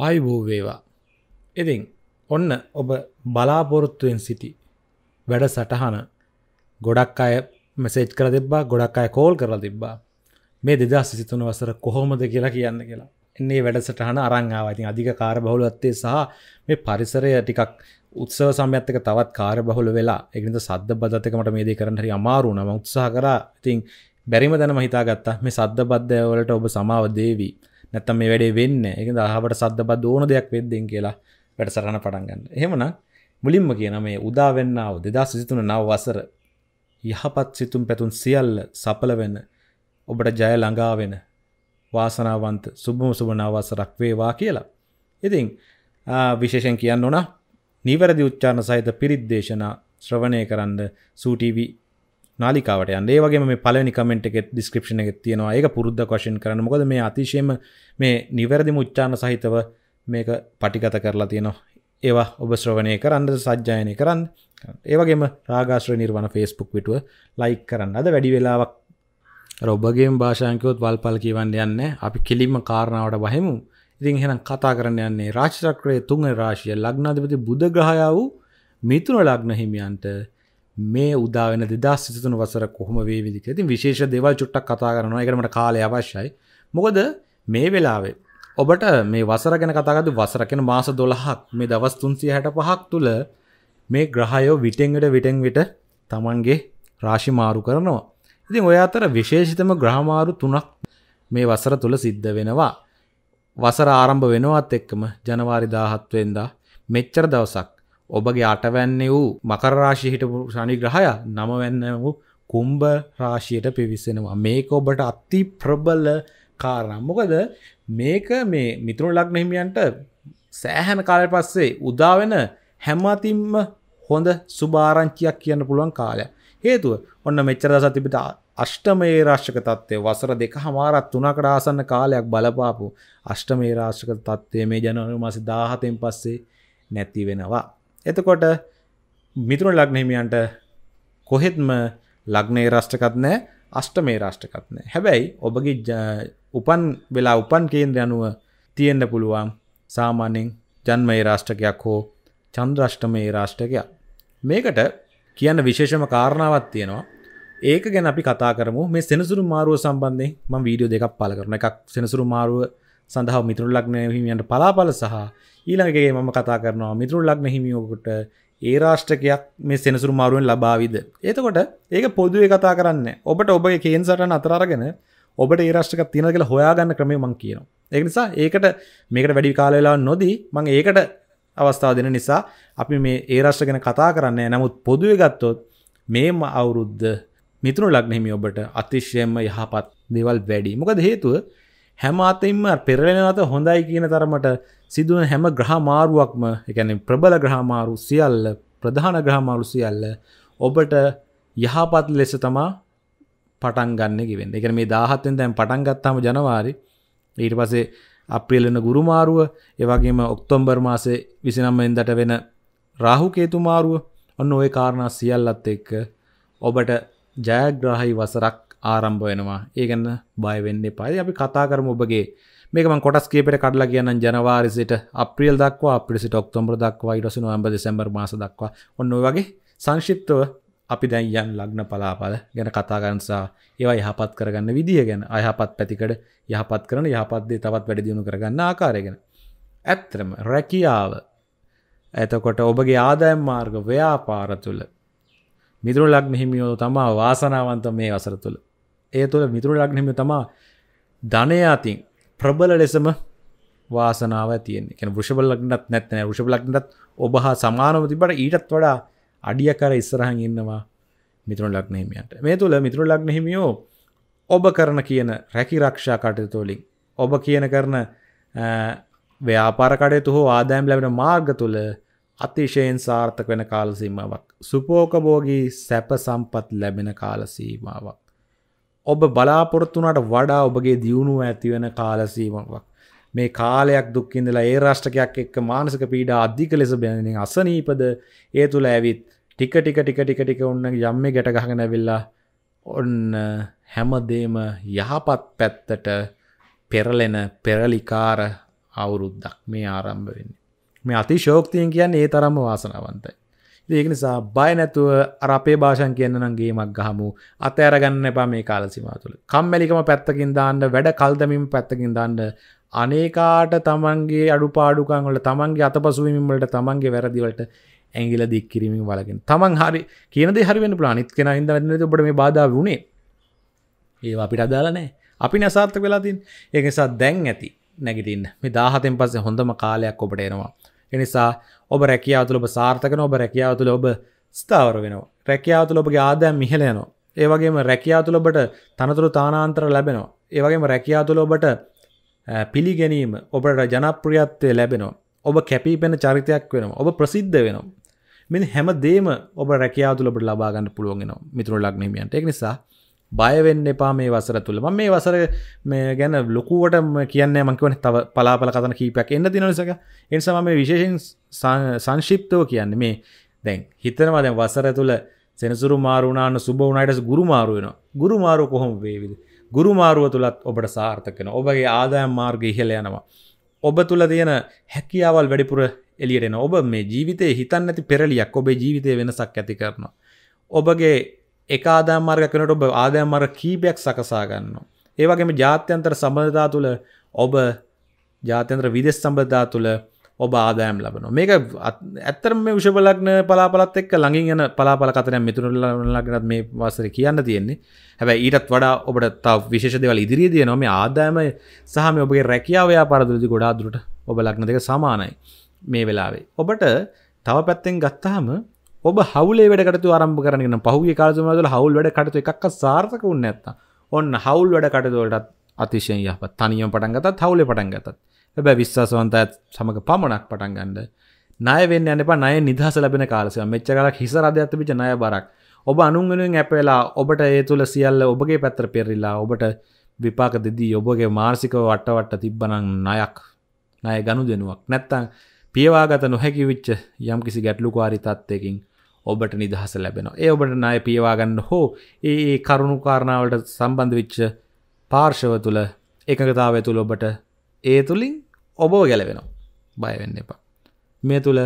ආයුබෝ වේවා. ඉතින් ඔන්න ඔබ බලාපොරොත්තුවෙන් සිටි වැඩ සටහන ගොඩක් අය මෙසේජ් කර දෙබා ගොඩක් අය කෝල් කරලා තිබ්බා මේ දෙදා සිතුන වසර කොහොමද කියලා කියන්න කියලා එන්නේ වැඩසටහන අරංආාව ඉතින් අධික කාර බහුලත්තේ සහ මේ පරිසරය ටිකක් උත්සව සමයත්තක තවත් කාර බහුල වෙලා එකනිද සද්ද බදත්තකමට මේ දේ කරන්නට අමාරු නම උත්සාහ කරා ඉතින් බැරිම දැන මහිතා ගත්තා මේ සද්ද බද්ධයවලට ඔබ සමාව දේවී නැත්තම් මේ වැඩේ වෙන්න එක දහට සද්ධබ ඕන දෙයක් වෙද්දෙන් කියලා වැඩ සරණ පටන්ගන්න එහෙමන මුලින්ම කියන මේ උදාවෙන්නාව දෙදා සිතුන නව වසර යහපත් සිතුම් පැතුන් සියල්ල සපලවෙන්න ඔබට ජය ළඟාවෙන වාසනාවන්ත සුබම සුබනාවසරක් වේවා කියලා ඉතිං විශේෂෙන් කියන්න ඕන නිවැරදි උච්චාරණ සහිත පිරිද්දේශනා ශ්‍රවණය කරන්න සූටීවී නාලිකාවට යන් ඒවගේ මේ පලනි කමෙන්ට් එකෙත් ඩිස්ක්‍රපෂණ එකෙත් තියෙනවා ඒක පුරුද්ධ වශයෙන් කරන මොකද මේ අතිශයම මේ නිවැරදිම උච්චාන සහිතව මේක පටිගත කරලා තියෙනවා ඒවා ඔබ ශ්‍රවණය කරන්න සජ්ජායනය කරන්න ඒවගේම රාගාශ්‍ර නිර්වණ ෆේස්පුක් විටුව ලයි කරන්න අද වැඩි වෙලාවක් රොබගේම භාෂාංකයොත් වල්පල් කියවන්න යන්න අපි කිලිම කාරණාවට බහෙමු ඉතින් හෙනම් කතා කරන්න යන්නේ රාශිචක්‍රය තුන්ගේ රාශිය ලග්නාධපති බුදග්‍රහයා වූ මිතුන ලග්න හිමියන්ට මේ උදාවන දෙදා සිතුන වසර කොහොම වේවිදික ති විශේෂ දෙවල් චුට්ටක් කතා කරන එකකට කාලය අවශ්‍යයි මොකද මේ වෙලාවේ ඔබට මේ වසර ගැන කතාගතු වසරකෙන මාස දොළහක් මේ දවස් තුන්සිය හැට පහක් තුළ මේ ග්‍රහයෝ විටෙන්ගට විටෙන් විට තමන්ගේ රාශි මාරු කරනවා ඉතින් ඔය අතර විශේෂිතම ග්‍රහමාරු තුනක් මේ වසර තුළ සිද්ධ වෙනවා වසර ආරම්භ වෙනවත් එක්කම ජනවාරි දාහත්වෙන්දා මෙච්චර දවසක් ඔබගේ අටවැන්නේ වූ මකර රාශිය හිටපු ශනි ග්‍රහයා නමවැන්න වූ කුම්භ රාශියට පිවිසෙනවා. මේක ඔබට අති ප්‍රබල කාරණා. මොකද මේක මේ මිතුරු ලග්න හිමියන්ට සෑහෙන කාලයක් පස්සේ උදා වෙන හැමතිම්ම හොඳ සුභාරංචියක් කියන්න පුළුවන් කාලය. හේතුව ඔන්න මෙච්චර දවසක් තිබිට අෂ්ටමයේ රාශික තත්ත්වය වසර දෙක හමාරක් තුනකට ආසන්න කාලයක් බලපාපු අෂ්ටමයේ රාශික තත්ත්වය මේ ජනවරි මාසේ 17න් පස්සේ නැති වෙනවා. එතකොට මිතුර ලග්නහිමියන්ට කොහෙත්ම ලග්නේ රාෂ්ටකත් නෑ අෂ්ට මේ රාෂ්ටකත් නෑ හැබැයි ඔබගේ උපන් වෙලා උපන් කේන්ද්‍ර අනුව තියෙන්ඩ පුළුවන් සාමාන්‍යෙන් ජන්මයේ රාෂ්ටකයක් හෝ චන්ද්‍රෂ්ටමයේ රාෂ්ටකයක් මේකට කියන්න විශේෂම කාරණාවත් තියෙනවා ඒක ගැන අපි කතා කරමු මේ සෙනසුරු මාරුව සම්බන්ධයෙන් මම වීඩියෝ දෙකක් පළ කරන එකක් සෙනසුරු මාරුව සඳහා මිතුරු ලග්න හිමියන්ට පලාපල සහ ඊළඟගේ මම කතා කරනවා මිතුරු ලග්න හිමියෝකට ඒ රාෂ්ට්‍රකයක් මේ සෙනසුරු මාරුවෙන් ලබාවිද. එතකොට ඒක පොදුවේ කතා කරන්න ඔබට ඔබගේ කේන් සටන අතරගෙන ඔබට ඒ රාෂ්ට්‍රක තියෙන කියලා හොයාගන්න ක්‍රමය මං කියනවා. ඒක නිසා ඒකට මේකට වැඩි කාල වෙලා නොදී මම ඒකට අවස්ථාව දෙන නිසා අපි මේ ඒ රාෂ්ට්‍ර ගැන කතා කරන්නේ නමුත් පොදුවේ ගත්තොත් මේම අවුරුද්ද මිතුරු ලග්න හිමි ඔබට අතිශයම යහපත් දේවල් වැඩි. මොකද හේතුව හැම අතින්ම පෙරලෙන අත හොඳයි කියන තරමට සිදුවන හැම ග්‍රහ මාරුවක්ම එකැන ප්‍රබල ග්‍රහමාරු සියල්ල ප්‍රධාන ග්‍රහමාරු සියල්ල ඔබට යහපත් ලෙස තමා පටන් ගන්න ගෙවෙන් එක මේ දාහත්තෙන් දැන් පටන් ගත්තාම ජනවාරි ඊට පසේ අප්‍රියලන ගුරුමාරුව ඒවගේම ඔක්තොම්බර් මාසේ විසිනම්මෙන්දට වෙන රාහුකේතුමාරුව ඔන්න ඔය කාරණා සියල්ලත් එක්ක ඔබට ජයග්‍රහහි වසරක් ආරම්භ වෙනවා ඒගන්න බයවෙන්නේ පයි අපි කතා කරම ඔබගේ මේකම කොටස් කියපට කඩලා කියන්න ජනවාරිසිට අප්‍රියල් දක්වා අපිසි ඔක්තොම්බර දක්වා ඉරසු නොම්බ දෙසැම්බර් මාස දක්වා ඔන්න වගේ සංශිප්තව අපි දැන් යන් ලග්න පලාපල ගැන කතාගන්සා ඒවා යහපත් කරගන්න විදිිය ගැන අයහපත් පැතිකට යහපත් කරන යහපත්දේ තවත් වැඩදිියුණු කරගන්න ආකාරයගෙන ඇත්‍රම රැකියාව ඇතකොට ඔබගේ ආදායම් මාර්ග ව්‍යාපාර තුළ මිදුරු ලක්නහිමියෝ තමා වාසනාවන්ත මේ වසර තුළ ඒ තුළ මිතුරු ලක්නහිමිය තමා ධනයාතින් ප්‍රබල ලෙසම වාසනාව තියන්නේ කැන වෘෂබලක්නත් නැත්නෑ වෘෂබලක්නත් ඔබහා සමානව තිබට ඊටත් වඩා අඩියකර ඉස්සරහන් ඉන්නවා මිතුරු ලක්නහිමියන්ට මේ තුළ මිතුරු ලක්නහිමියෝ ඔබ කරන කියන රැකි රක්ෂා කටයුතුලින් ඔබ කියන කරන ව්‍යාපාර කටයුතු හෝ ආදායම් ලැබෙන මාර්ග තුළ අතිශයෙන් සාර්ථක වෙන කාලසීමාවක් සුපෝකභෝගී සැප සම්පත් ලැබෙන කාලසීමාවක් ඔබ බලාපොරොත්තුනට වඩා ඔබගේ දියුණුව ඇතිවෙන කාලසීමක්. මේ කාලයක් දුක්කින්දලා ඒ රාෂ්ටකයක් එක්ක මානසික පීඩා අධික ලෙස බැඳෙනින් අසනීපද ඒ තුළ ඇවිත් ටික ටික ටික ටික ටික ඔන්න යම්ම ගැටගහගෙන වෙල්ලා ඔන්න හැමදේම යහපත් පැත්තට පෙරලෙන පෙරලිකාර අවුරුද්දක් මේ ආරම්භ වෙන්නේ. මේ අති ශෝක්තියෙන් කියන්න ඒ තරම්ම වාසනාවන්තයි. ඒක නිසා බය නැතුව අර අපේ භාෂන් කියන්න නම් ගේමක් ගහමු අතෑරගන්න එපා මේ කාලසිමා තුළ කම්මැලිකම පැත්තකින් දාන්න වැඩ කල්දමින් පැත්තකින් දාන්න අනේකාට තමන්ගේ අඩුපාඩුකං වල තමන්ගේ අතපසුවීම් වලට තමන්ගේ වැරදිවලට ඇංගිල දික් කිරීමෙන් වලකින් තමන් හරි කියනද හරිවෙන ප්ලානිත් කෙන ඉද වැන්නද ඔබට මේ බාධ වුණේ ඒ අපිට අදාලනෑ අපි නසාර්ථක වෙලාතින් ඒනිසා දැන් ඇති නැගිටින් මේ දාහතෙන් පස්සේ හොඳම කාලයක් ඔබට එනවා එනිසා ඔබ රැකියාවතුල ඔබ සාර්ථකන ඔබ රැකියාවතුල ඔබ ස්ථාවර වෙනවා රැකියාවතුල ඔබගේ ආදෑම් මිහල යනවා ඒවගේම රැකියාතුල ඔබට තනතුරු තානාන්තර ලැබෙනවා ඒවගේම රැකියාතුල ඔබට පිළිගැනීම ඔබට ජනප්‍රියත්වය ලැබෙනවා ඔබ කැපීපෙන චරිතයක් වෙනවා ඔබ ප්‍රසිද්ධ වෙනවා මෙ හැම දේම ඔබ රැකියාතුලබට ලබාගන්න පුළුවන්ගෙන මිතුර ලක්නීමියන්ට එක් නිසා බයවෙන්න එපා මේ වසර තුළ ම මේ වසර මේ ගැන ලොකුවට කියන්න මංකවන තව පලාපල කතන කීපයක් එන්න දිනනිසක එනිසම මේ විශේෂෙන් සංශිප්තව කියන්න මේ දැන් හිතනවා දැන් වසර තුළ සෙනසුරු මාරුණාන්න සුබ වනයිටස් ගුරු මාරුවෙන ගුරු මාරු කොහොම වේවිද ගුරු මාරුව තුළත් ඔබට සාර්ථකන ඔබගේ ආදායම් මාර්ග ඉහල යනවා ඔබ තුළ තියෙන හැකියාවල් වැඩිපුර එලියටෙන ඔබ මේ ජීවිතය හිතන්න ඇති පෙරලියක් ඔබේ ජීවිතය වෙනසක් ඇති කරනවා. ඔබගේ එක ආදාම්මාර්ග කනට ඔබ ආදයම්මර කීපයක් සකසා ගන්න. ඒවගේම ජාත්‍යන්තර සබඳතා තුළ ඔබ ජාත්‍යන්ත්‍ර විදෙස් සම්බධා තුළ ඔබ ආදායම් ලබන මේක ඇත්තරම මේ විෂපලක්න පලාපලත් එක් ළඟින් යන පලාපල කතනය මිතුරලගනත් මේ වසර කියන්න තියෙන්නේ හැබැ ඊටත් වඩා ඔබට තව විශේෂ දෙවල් ඉදිරිය දිය නොම ආදායම සහම ඔබගේ රැකියාවයා පරදුලදි ගොඩා දුරට ඔබ ලක්න දෙක සමානයි මේ වෙලාවේ ඔබට තව පැත්තෙන් ගත්තාහම ඔබ හවුලේ වැඩකට ආරම්භ කරගෙන පහුගේ කාලතුමතුල හවුල් වැඩ කටතු එකක් සාර්ථක වුණ නැත්ත ඔන්න හවුල් වැඩ කටතුවලටත් අතිශයෙන් යහ තනියම් පටන්ගතත් හවුලේ පටන්ගතත් හැබැ විශ්වාසවන්ත ඇත් සමඟ පමණක් පටන්ගන්න නයවෙන්න එනප නය නිදහස ලැබෙන කාලසය මෙච්ච කලක් හිසරධ්‍යත්තිපිච නය බරක් ඔබ අනුන්ගෙනුවෙන් ඇපේලා ඔබට ඒ තුළ සියල්ල ඔබගේ පැත්තර පෙරරිලා ඔබට විපාක දෙදී ඔබගේ මාර්සික වට්ටවට්ට තිබ්බනං නයක් නය ගණු දෙනුවක් නැත්තං පියවාගත නොහැකි විච්ච යම් කිසි ගැටලුකාරි තත්වයකින් ඔබට නිදහස ලැබෙනවා ඒ ඔබට ණය පියවාගන්න හෝ ඒ කරුණු කාරණාවට සම්බන්ධ විච්ච පාර්ශව තුළ එකඟතාවය තුළ ඔබට ඒ තුළින් ඔබ ගැලවෙනවා බයවෙන්න එපා මේ තුළ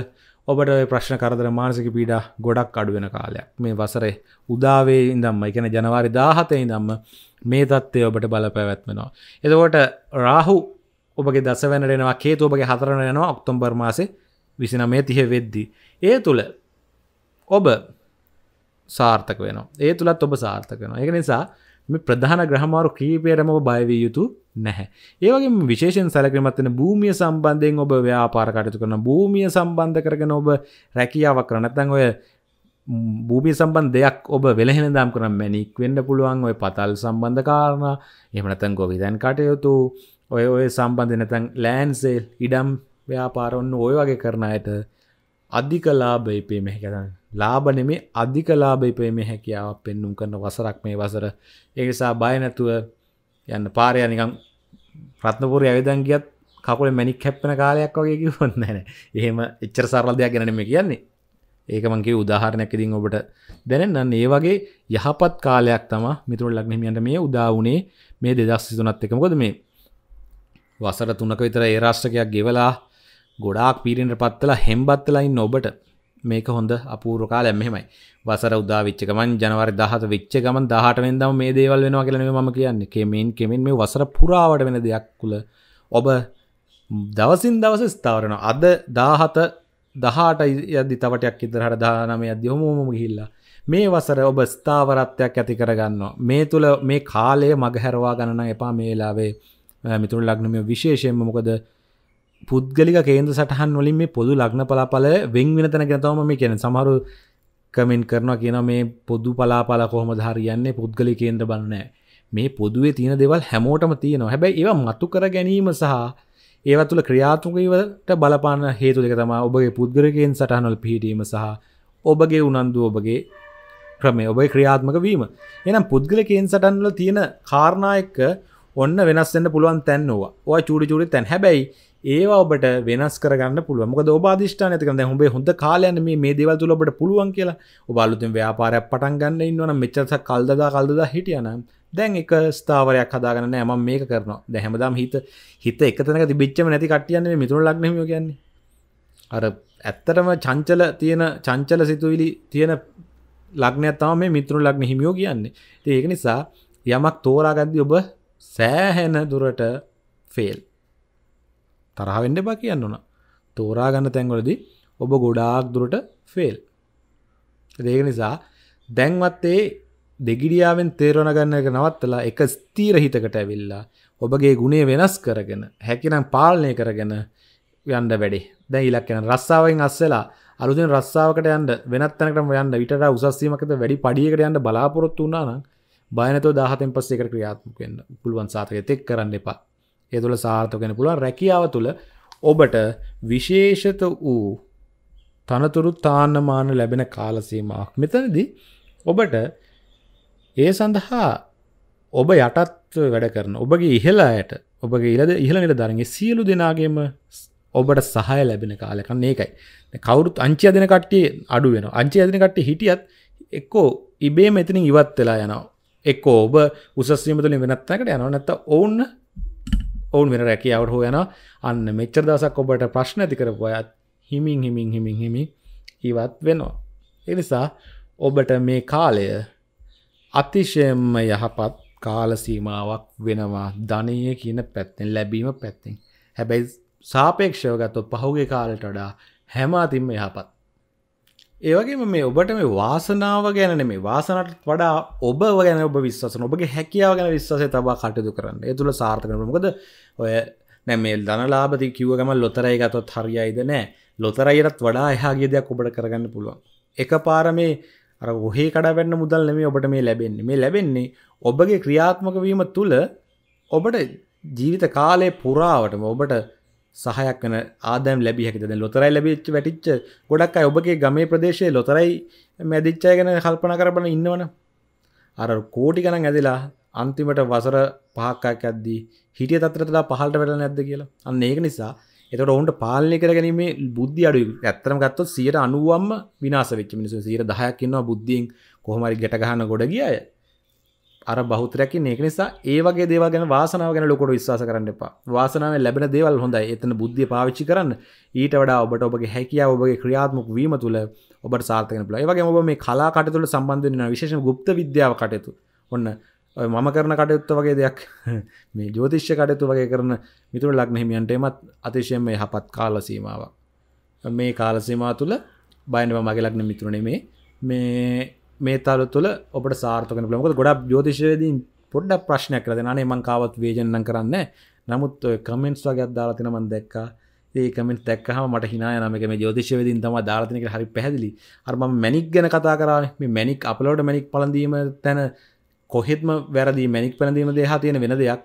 ඔබට ප්‍රශ්න කරදර මානසික පීඩා ගොඩක් අඩුවෙන කාලයක් මේ වසරේ උදාවේ ඉඳම්ම එකන ජනවාරි දාහතය ඉදම්ම මේ තත්ත්වය ඔබට බලපැවැත්වෙනවා එතකොට රාහු ඔබගේ දස වෙනරෙනවා කේතු ඔබගේ හතරන යනවා ඔක්තොම්බර් මාසේ විසින මේ තිය වෙද්දී ඒ තුළ ඔබ සාර්ථක වෙන ඒ තුළත් ඔබ සාර්ථක වෙන එක නිසා මේ ප්‍රධාන ග්‍රහමාරු කීපයටම ඔබ බයවිය යුතු නැහැ. ඒ වගේම විශේෂයෙන් සැලකිලිමත් වෙන භූමිය සම්බන්ධයෙන් ඔබ ව්‍යාපාර කටයුතු කරන භූමිය සම්බන්ධ කරගෙන ඔබ රැකියාවක් කරන නැත්නම් ඔය භූමිය සම්බන්ධ දෙයක් ඔබ වෙලහෙනදාම් කරන මැනික් වෙන්න පුළුවන් ඔය පතල් සම්බන්ධ කාරණා එහෙම නැත්නම් ගොවිතැන් කටයුතු ඔය ඔය සම්බන්ධ නැත්නම් ලෑන්ඩ් සේල් ඉඩම් ව්‍යාපාර ඔන්න ඔය වගේ කරන අයට අධික ලාභයි පේම හැකරන්න ලාබන මේ අධික ලාභයි පේම හැකියාව පෙන්නුම් කරන වසරක් මේ වසර ඒසා බයනැතුව යන්න පාරයනිකම් ප්‍රත්නපුර ඇවිදන් ගියත් කකුල මැනික් හැප්පෙන කාලයක් වගේ කිවොන්න ැන එහෙම එච්චර සරලදයක් ගැනම කියන්නේ ඒකමගේ උදාහරණයක් ඉතින් ඔබට දැනන්න ඒ වගේ යහපත් කාලයක් තම මිතුර ලක්නහිමියන්ට මේ උදාවනේ මේ දෙදස් සිතුනත් එකකොද මේ වසර තුනක විතර ඒරාශ්ටකයක් ගෙවලා ගොඩාක් පීරෙන්ට පත්වලා හෙම්බත්තලයින් ඔබට මේක හොඳ අපූර්ව කාලයක් මෙහෙමයි. වසර උදා වෙච්ච ගමන් ජනවාරි 17 වෙච්ච ගමන් 18 වෙනිදාම මේ දේවල් වෙනවා කියලා නෙමෙයි මම කියන්නේ. කෙමෙන් කෙමෙන් මේ වසර පුරාවට වෙන දෙයක් කුල ඔබ දවසින් දවස ස්ථාවර වෙනවා. අද 17 18 යද්දි තව ටිකක් ඉදරහට 19 යද්දි ඔහොමම ගිහිල්ලා මේ වසර ඔබ ස්ථාවරත්වයක් ඇති කරගන්නවා. මේ තුල මේ කාලය මගහැරවා ගන්න එපා මේ වෙලාවේ. මිතුරු ලග්නමය විශේෂයෙන්ම මොකද පුද්ගලික කේන්ද සටහන් වලින් මේ පොදු ලග්න පලාපල වෙන් වෙන තැන ගැතවම මේ කියන සමහරු කමෙන් කරනවා කියන මේ පොදු පලාපල කොහොම හරියන්නේ පුද්ගලි කේන්ද්‍ර බන්නෑ මේ පොදුවේ තියෙන දෙවල් හැමෝටම තියෙනවා හැබැයි ඒවා මතු කර ගැනීම සහ ඒව තුළ ක්‍රියාත්මකීවට බලපාන හේතු දෙක තමා ඔබගේ පුද්ගලකයෙන් සටහනොල් පිහිටීම සහ ඔබගේ උනන්දු ඔබගේ ක්‍රමේ ඔබයි ක්‍රියාත්මක වීම එනම් පුද්ගලකයෙන් සටන්ල තියෙන කාරණායක්ක ඔන්න වෙනස්සන්න පුළුවන් තැන්නවා ඔය චුඩි චුඩි තැන් හැබැයි ඒවා ඔබට වෙනස් කරගන්න පුළුව මොක ෝබාධිෂ්ඨාන ඇතිකන හොබේ හොඳ කාලයන්න මේ දේවල් තුල ඔබට පුළුවන් කියලා ඔබලුතුන් ව්‍යාපාරයක් පටන් ගන්න ඉන්නවන මෙච්චස කල්දදා කල්දදා හිටියනම් දැන් එක ස්ථාවරයක් හදාගන්න ඇම මේක කරන දැහැමදාම් හිත හිත එකතනක බිච්චම නැති කටියන්නේ මිතුරු ලක්නම කියන්නේ අර ඇත්තටම චංචල තියෙන චංචල සිතුවිලි තියෙන ලක්නයක්තාව මේ මිතුරු ලක්න හිමියෝ කියන්නේ ඒක නිසා යමක් තෝරාගද්දි ඔබ සෑහෙන දුරට ෆෙල් තරහවෙන්න බා කියන්න ඕන තෝරා ගන්න තැන්වලදි ඔබ ගොඩාක් දුරට ෆෙල් ඒක නිසා දැන්වත්තේ දෙගිඩියාවෙන් තේරණ ගන්න එක නවත්තලා එක ස්තීර හිතකට ඇවිල්ලා ඔබගේ ගුණේ වෙනස් කරගෙන හැකිනම් පාලනය කරගෙන යන්න වැඩේ දැ ඉලක්කෙන රස්සාාවෙන් අස්සලා අලුදෙන් රස්සාාවකට යන්න වෙනත්තැනකට යන්න විට උසස්සීමකද වැඩි පඩියකට යන්න බලාපොරොත්තු වන්නානම් බයනතව දහතෙන් පස්ස එකට ක්‍රියාත්මක වෙන්න පුළුවන් සාතක තෙක් කරන්න එපා ඒ තුළ සාර්ථකෙන පුළුවන් රැකියාව තුළ ඔබට විශේෂත වූ තනතුරු තාන්නමාන ලැබෙන කාලසීමක් මෙතනදි ඔබට ඒ සඳහා ඔබ යටත් වැඩ කරන ඔබගේ ඉහලායට ඔබගේ ඉලද ඉහළ නිට දරගේ සියලු දෙනාගේම ඔබට සහය ලැබෙන කාලකන්න ඒකයි කවුරුත් අංචි අදන කට්ටේ අඩුවෙන අංචි අදන කට්ටේ හිටියත් එක්කෝ ඉබේ මෙතනින් ඉවත් වෙලා යනවා එක් ඔබ උසස්වීම තුළින් වෙනත්තකට යන නැත ඔවුන්න ඔවුන් වෙන රැකියාවට හෝ යන අන්න මෙච්චර දසක් ඔබට ප්‍රශ්න ඇති කරපුයත් හිමින් හිමින් හිමින් හිමි ඉවත් වෙනවා. එනිසා ඔබට මේ කාලය අතිශයම යහපත් කාලසීමාවක් වෙනවා ධනය කියන පැත්තෙන් ලැබීම පැත්තිෙන් හැබැයි සාපේක්ෂව ගත්තොත් පහුගේ කාලට වඩා හැම අතින්ම යහපත් ඒවගේම මේ ඔබට මේ වාසනාව ගැන මේ වාසනට වඩා ඔබ ගැන ඔබ විශ්වාසන ඔබගේ හැකියාව ගැන විශ්වාසය තබා කටයුතු කරන්න ඒ තුළ සාර්ථකනමකද ඔය නැමේල් දනලාබති කිව්ව ගම ලොතරයි ගතොත් හරියයිද නෑ ලොතරයිරත් වඩා එහාගේ දෙයක් ඔබට කරගන්න පුළුවන් එක පාර මේ අර ඔහේ කඩවැන්න මුදල් නෙමේ ඔබට මේ ලැබෙන්නේ මේ ලැබෙන්නේ ඔබගේ ක්‍රියාත්මක වීම තුළ ඔබට ජීවිත කාලය පුරාවටම ඔබට සහයක් වන ආදම් ලැබි හැකිද ලොතරයි ලැබිච් වැටිච්ච ගොඩක් අයි ඔබගේ ගමේ ප්‍රදේශයේ ලොතරයි මැදිච්චය ගැන කල්පන කරබන ඉන්නවන අර කෝටි ගණන් ඇදිලා අන්තිමට වසර පහක්කායක් ඇද්දී හිටිය තත්‍රතලා පහල්ට වැට නැද්ද කියලා අන්න ඒක නිසා එතට ඔවුන්ට පාලනය කර ගැනීමේ බුද්ධි අඩු ඇත්තරම ගත්තොත් සියට අනුවම්ම විනාස වෙච්ච මිනිසු සියට දහයක් ඉන්නවා බුද්ධියෙන් කොහොමරි ගැටගහන්න ගොඩ ගිය අර බෞතරයකින් ඒක නිසා ඒවගේ දේව ගැන වාසනාව ගැන ලොකොට විශවාස කරන්න එපා වාසනාව ලැබෙන දේවල් හොඳයි එතන බුද්ධිය පාවිච්චි කරන්න ඊට වඩා ඔබට ඔබගේ හැකියාව ඔබගේ ක්‍රියාත්මක වීම තුළ ඔබට සාර්ථකන පුළ ඒවගේ ඔබ මේ කලා කටතුළ සම්බන්ධ වෙන විශේෂ ගුප්ත විද්‍යාව කටයුතු ඔන්න මම කරන කටයුත්ත වගේ දෙයක් මේ ජෝතිශ්‍ය කටයුතු වගේ කරන මිතුර ලක්න හිමියන්ට එමත් අතිශයෙන් මේ හපත් කාලසීමාවක් මේ කාලසීමා තුළ බයනවා මගේ ලක්න මිතුරනේ මේ මේ මේ තර තුළ ඔට සාර්ථක ලමක ගොඩක් ජෝතිශයදී පොඩ්ඩ ප්‍රශ්නයක් කරද නේ මංකාවත් වේජනන් කරන්න නමුත් කමෙන්ස් වගේ අදාලතින මන් දැක්ක ඒකමෙන් තැක්කහ මට හිනායනමක මේ ජෝතිශයවදින් තම ධාරතනක හරි පැදිලි අරම මැනික් ගැන කතා කරන්නේ මැනික් අපලෝට මැනික් පලඳීම තැන කොහෙත්ම වැරදි මැනික් පැඳීම දෙහ තියෙන වෙන දෙයක්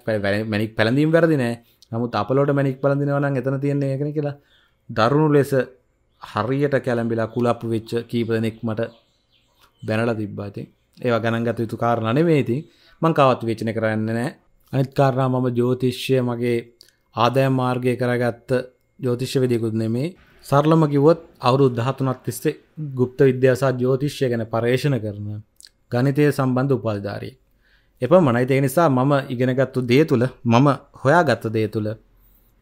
මැනික් පැඳීම් වැරදින නමුත් අපලෝට මැනික් පලඳිනවන එතන තියන්නේ එකන කියලා දරුණු ලෙස හරියට කැලම්බිලා කුලප්පු වෙච්ච කීපදනෙක් මට දැනලා තිබ්බාති ඒවා ගණන්ගත යුතු කාරණ නෙමේති මංකාවත් වේචන කරන්න නෑ අනිත් කාරණ මම ජෝතිශ්‍ය මගේ ආදය මාර්ගය කරගත්ත ජෝතිශ්‍ය වෙදකුත් නෙමේ සරලම කිවොත් අවුරු දහතුනක් තිස්සේ ගුප්ත විද්‍යාසා ජෝතිශ්‍ය ගැන පර්ේෂණ කරන ගනිතය සම්බන්ධ උපල්ධාරී එප මනයිතය නිසා මම ඉගෙනගත්තු දේ තුළ මම හොයා ගත්ත දේ තුළ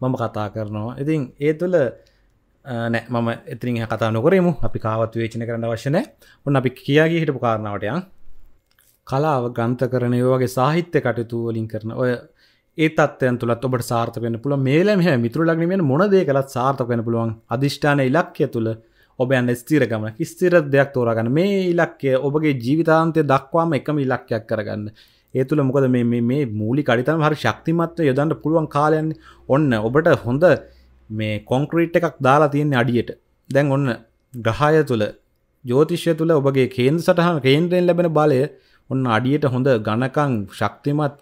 මම කතා කරනවා ඉතින් ඒ තුළ නෑ මම එතිරින් කතා නොකරමු අපි කාවත් වේචන කරන්න වශනය ඔන්න අපි කියාගේ හිටපු කාරණාවටයන් කලාව ග්‍රන්ථ කරනය වගේ සාහිත්‍ය කටයුතු වලින් කරන ඔය ඒතත්යන් තුළත් ඔබට සාර්ථකෙන පුළ මේලම හැ මිතුර ලක්නීමෙන් මොනදේ කළත් සාර්ථකෙන පුළුවන් අධිෂ්ඨාන ඉලක්කය තුළ ඔබ යන්න ස්තිරකම ස්තිර දෙයක් තෝරගන්න මේ ඉලක්කය ඔබගේ ජීවිතාන්තය දක්වාම එකම ඉලක්කයක් කරගන්න ඒ තුළ මොකද මේ මූලි කඩිතම හරි ශක්තිමත්ව යොදන්න පුළුවන් කාලයන් ඔන්න ඔබට හොඳ මේ කොන්ක්‍රීට් එකක් දාලා තියෙන අඩියට දැන් ඔන්න ග්‍රහය තුළ ජෝතිෂය තුළ ඔබගේ කේන්ද සටහන් කේන්ද්‍රයෙන් ලැබෙන බලය ඔන්න අඩියට හොඳ ගණකං ශක්තිමත්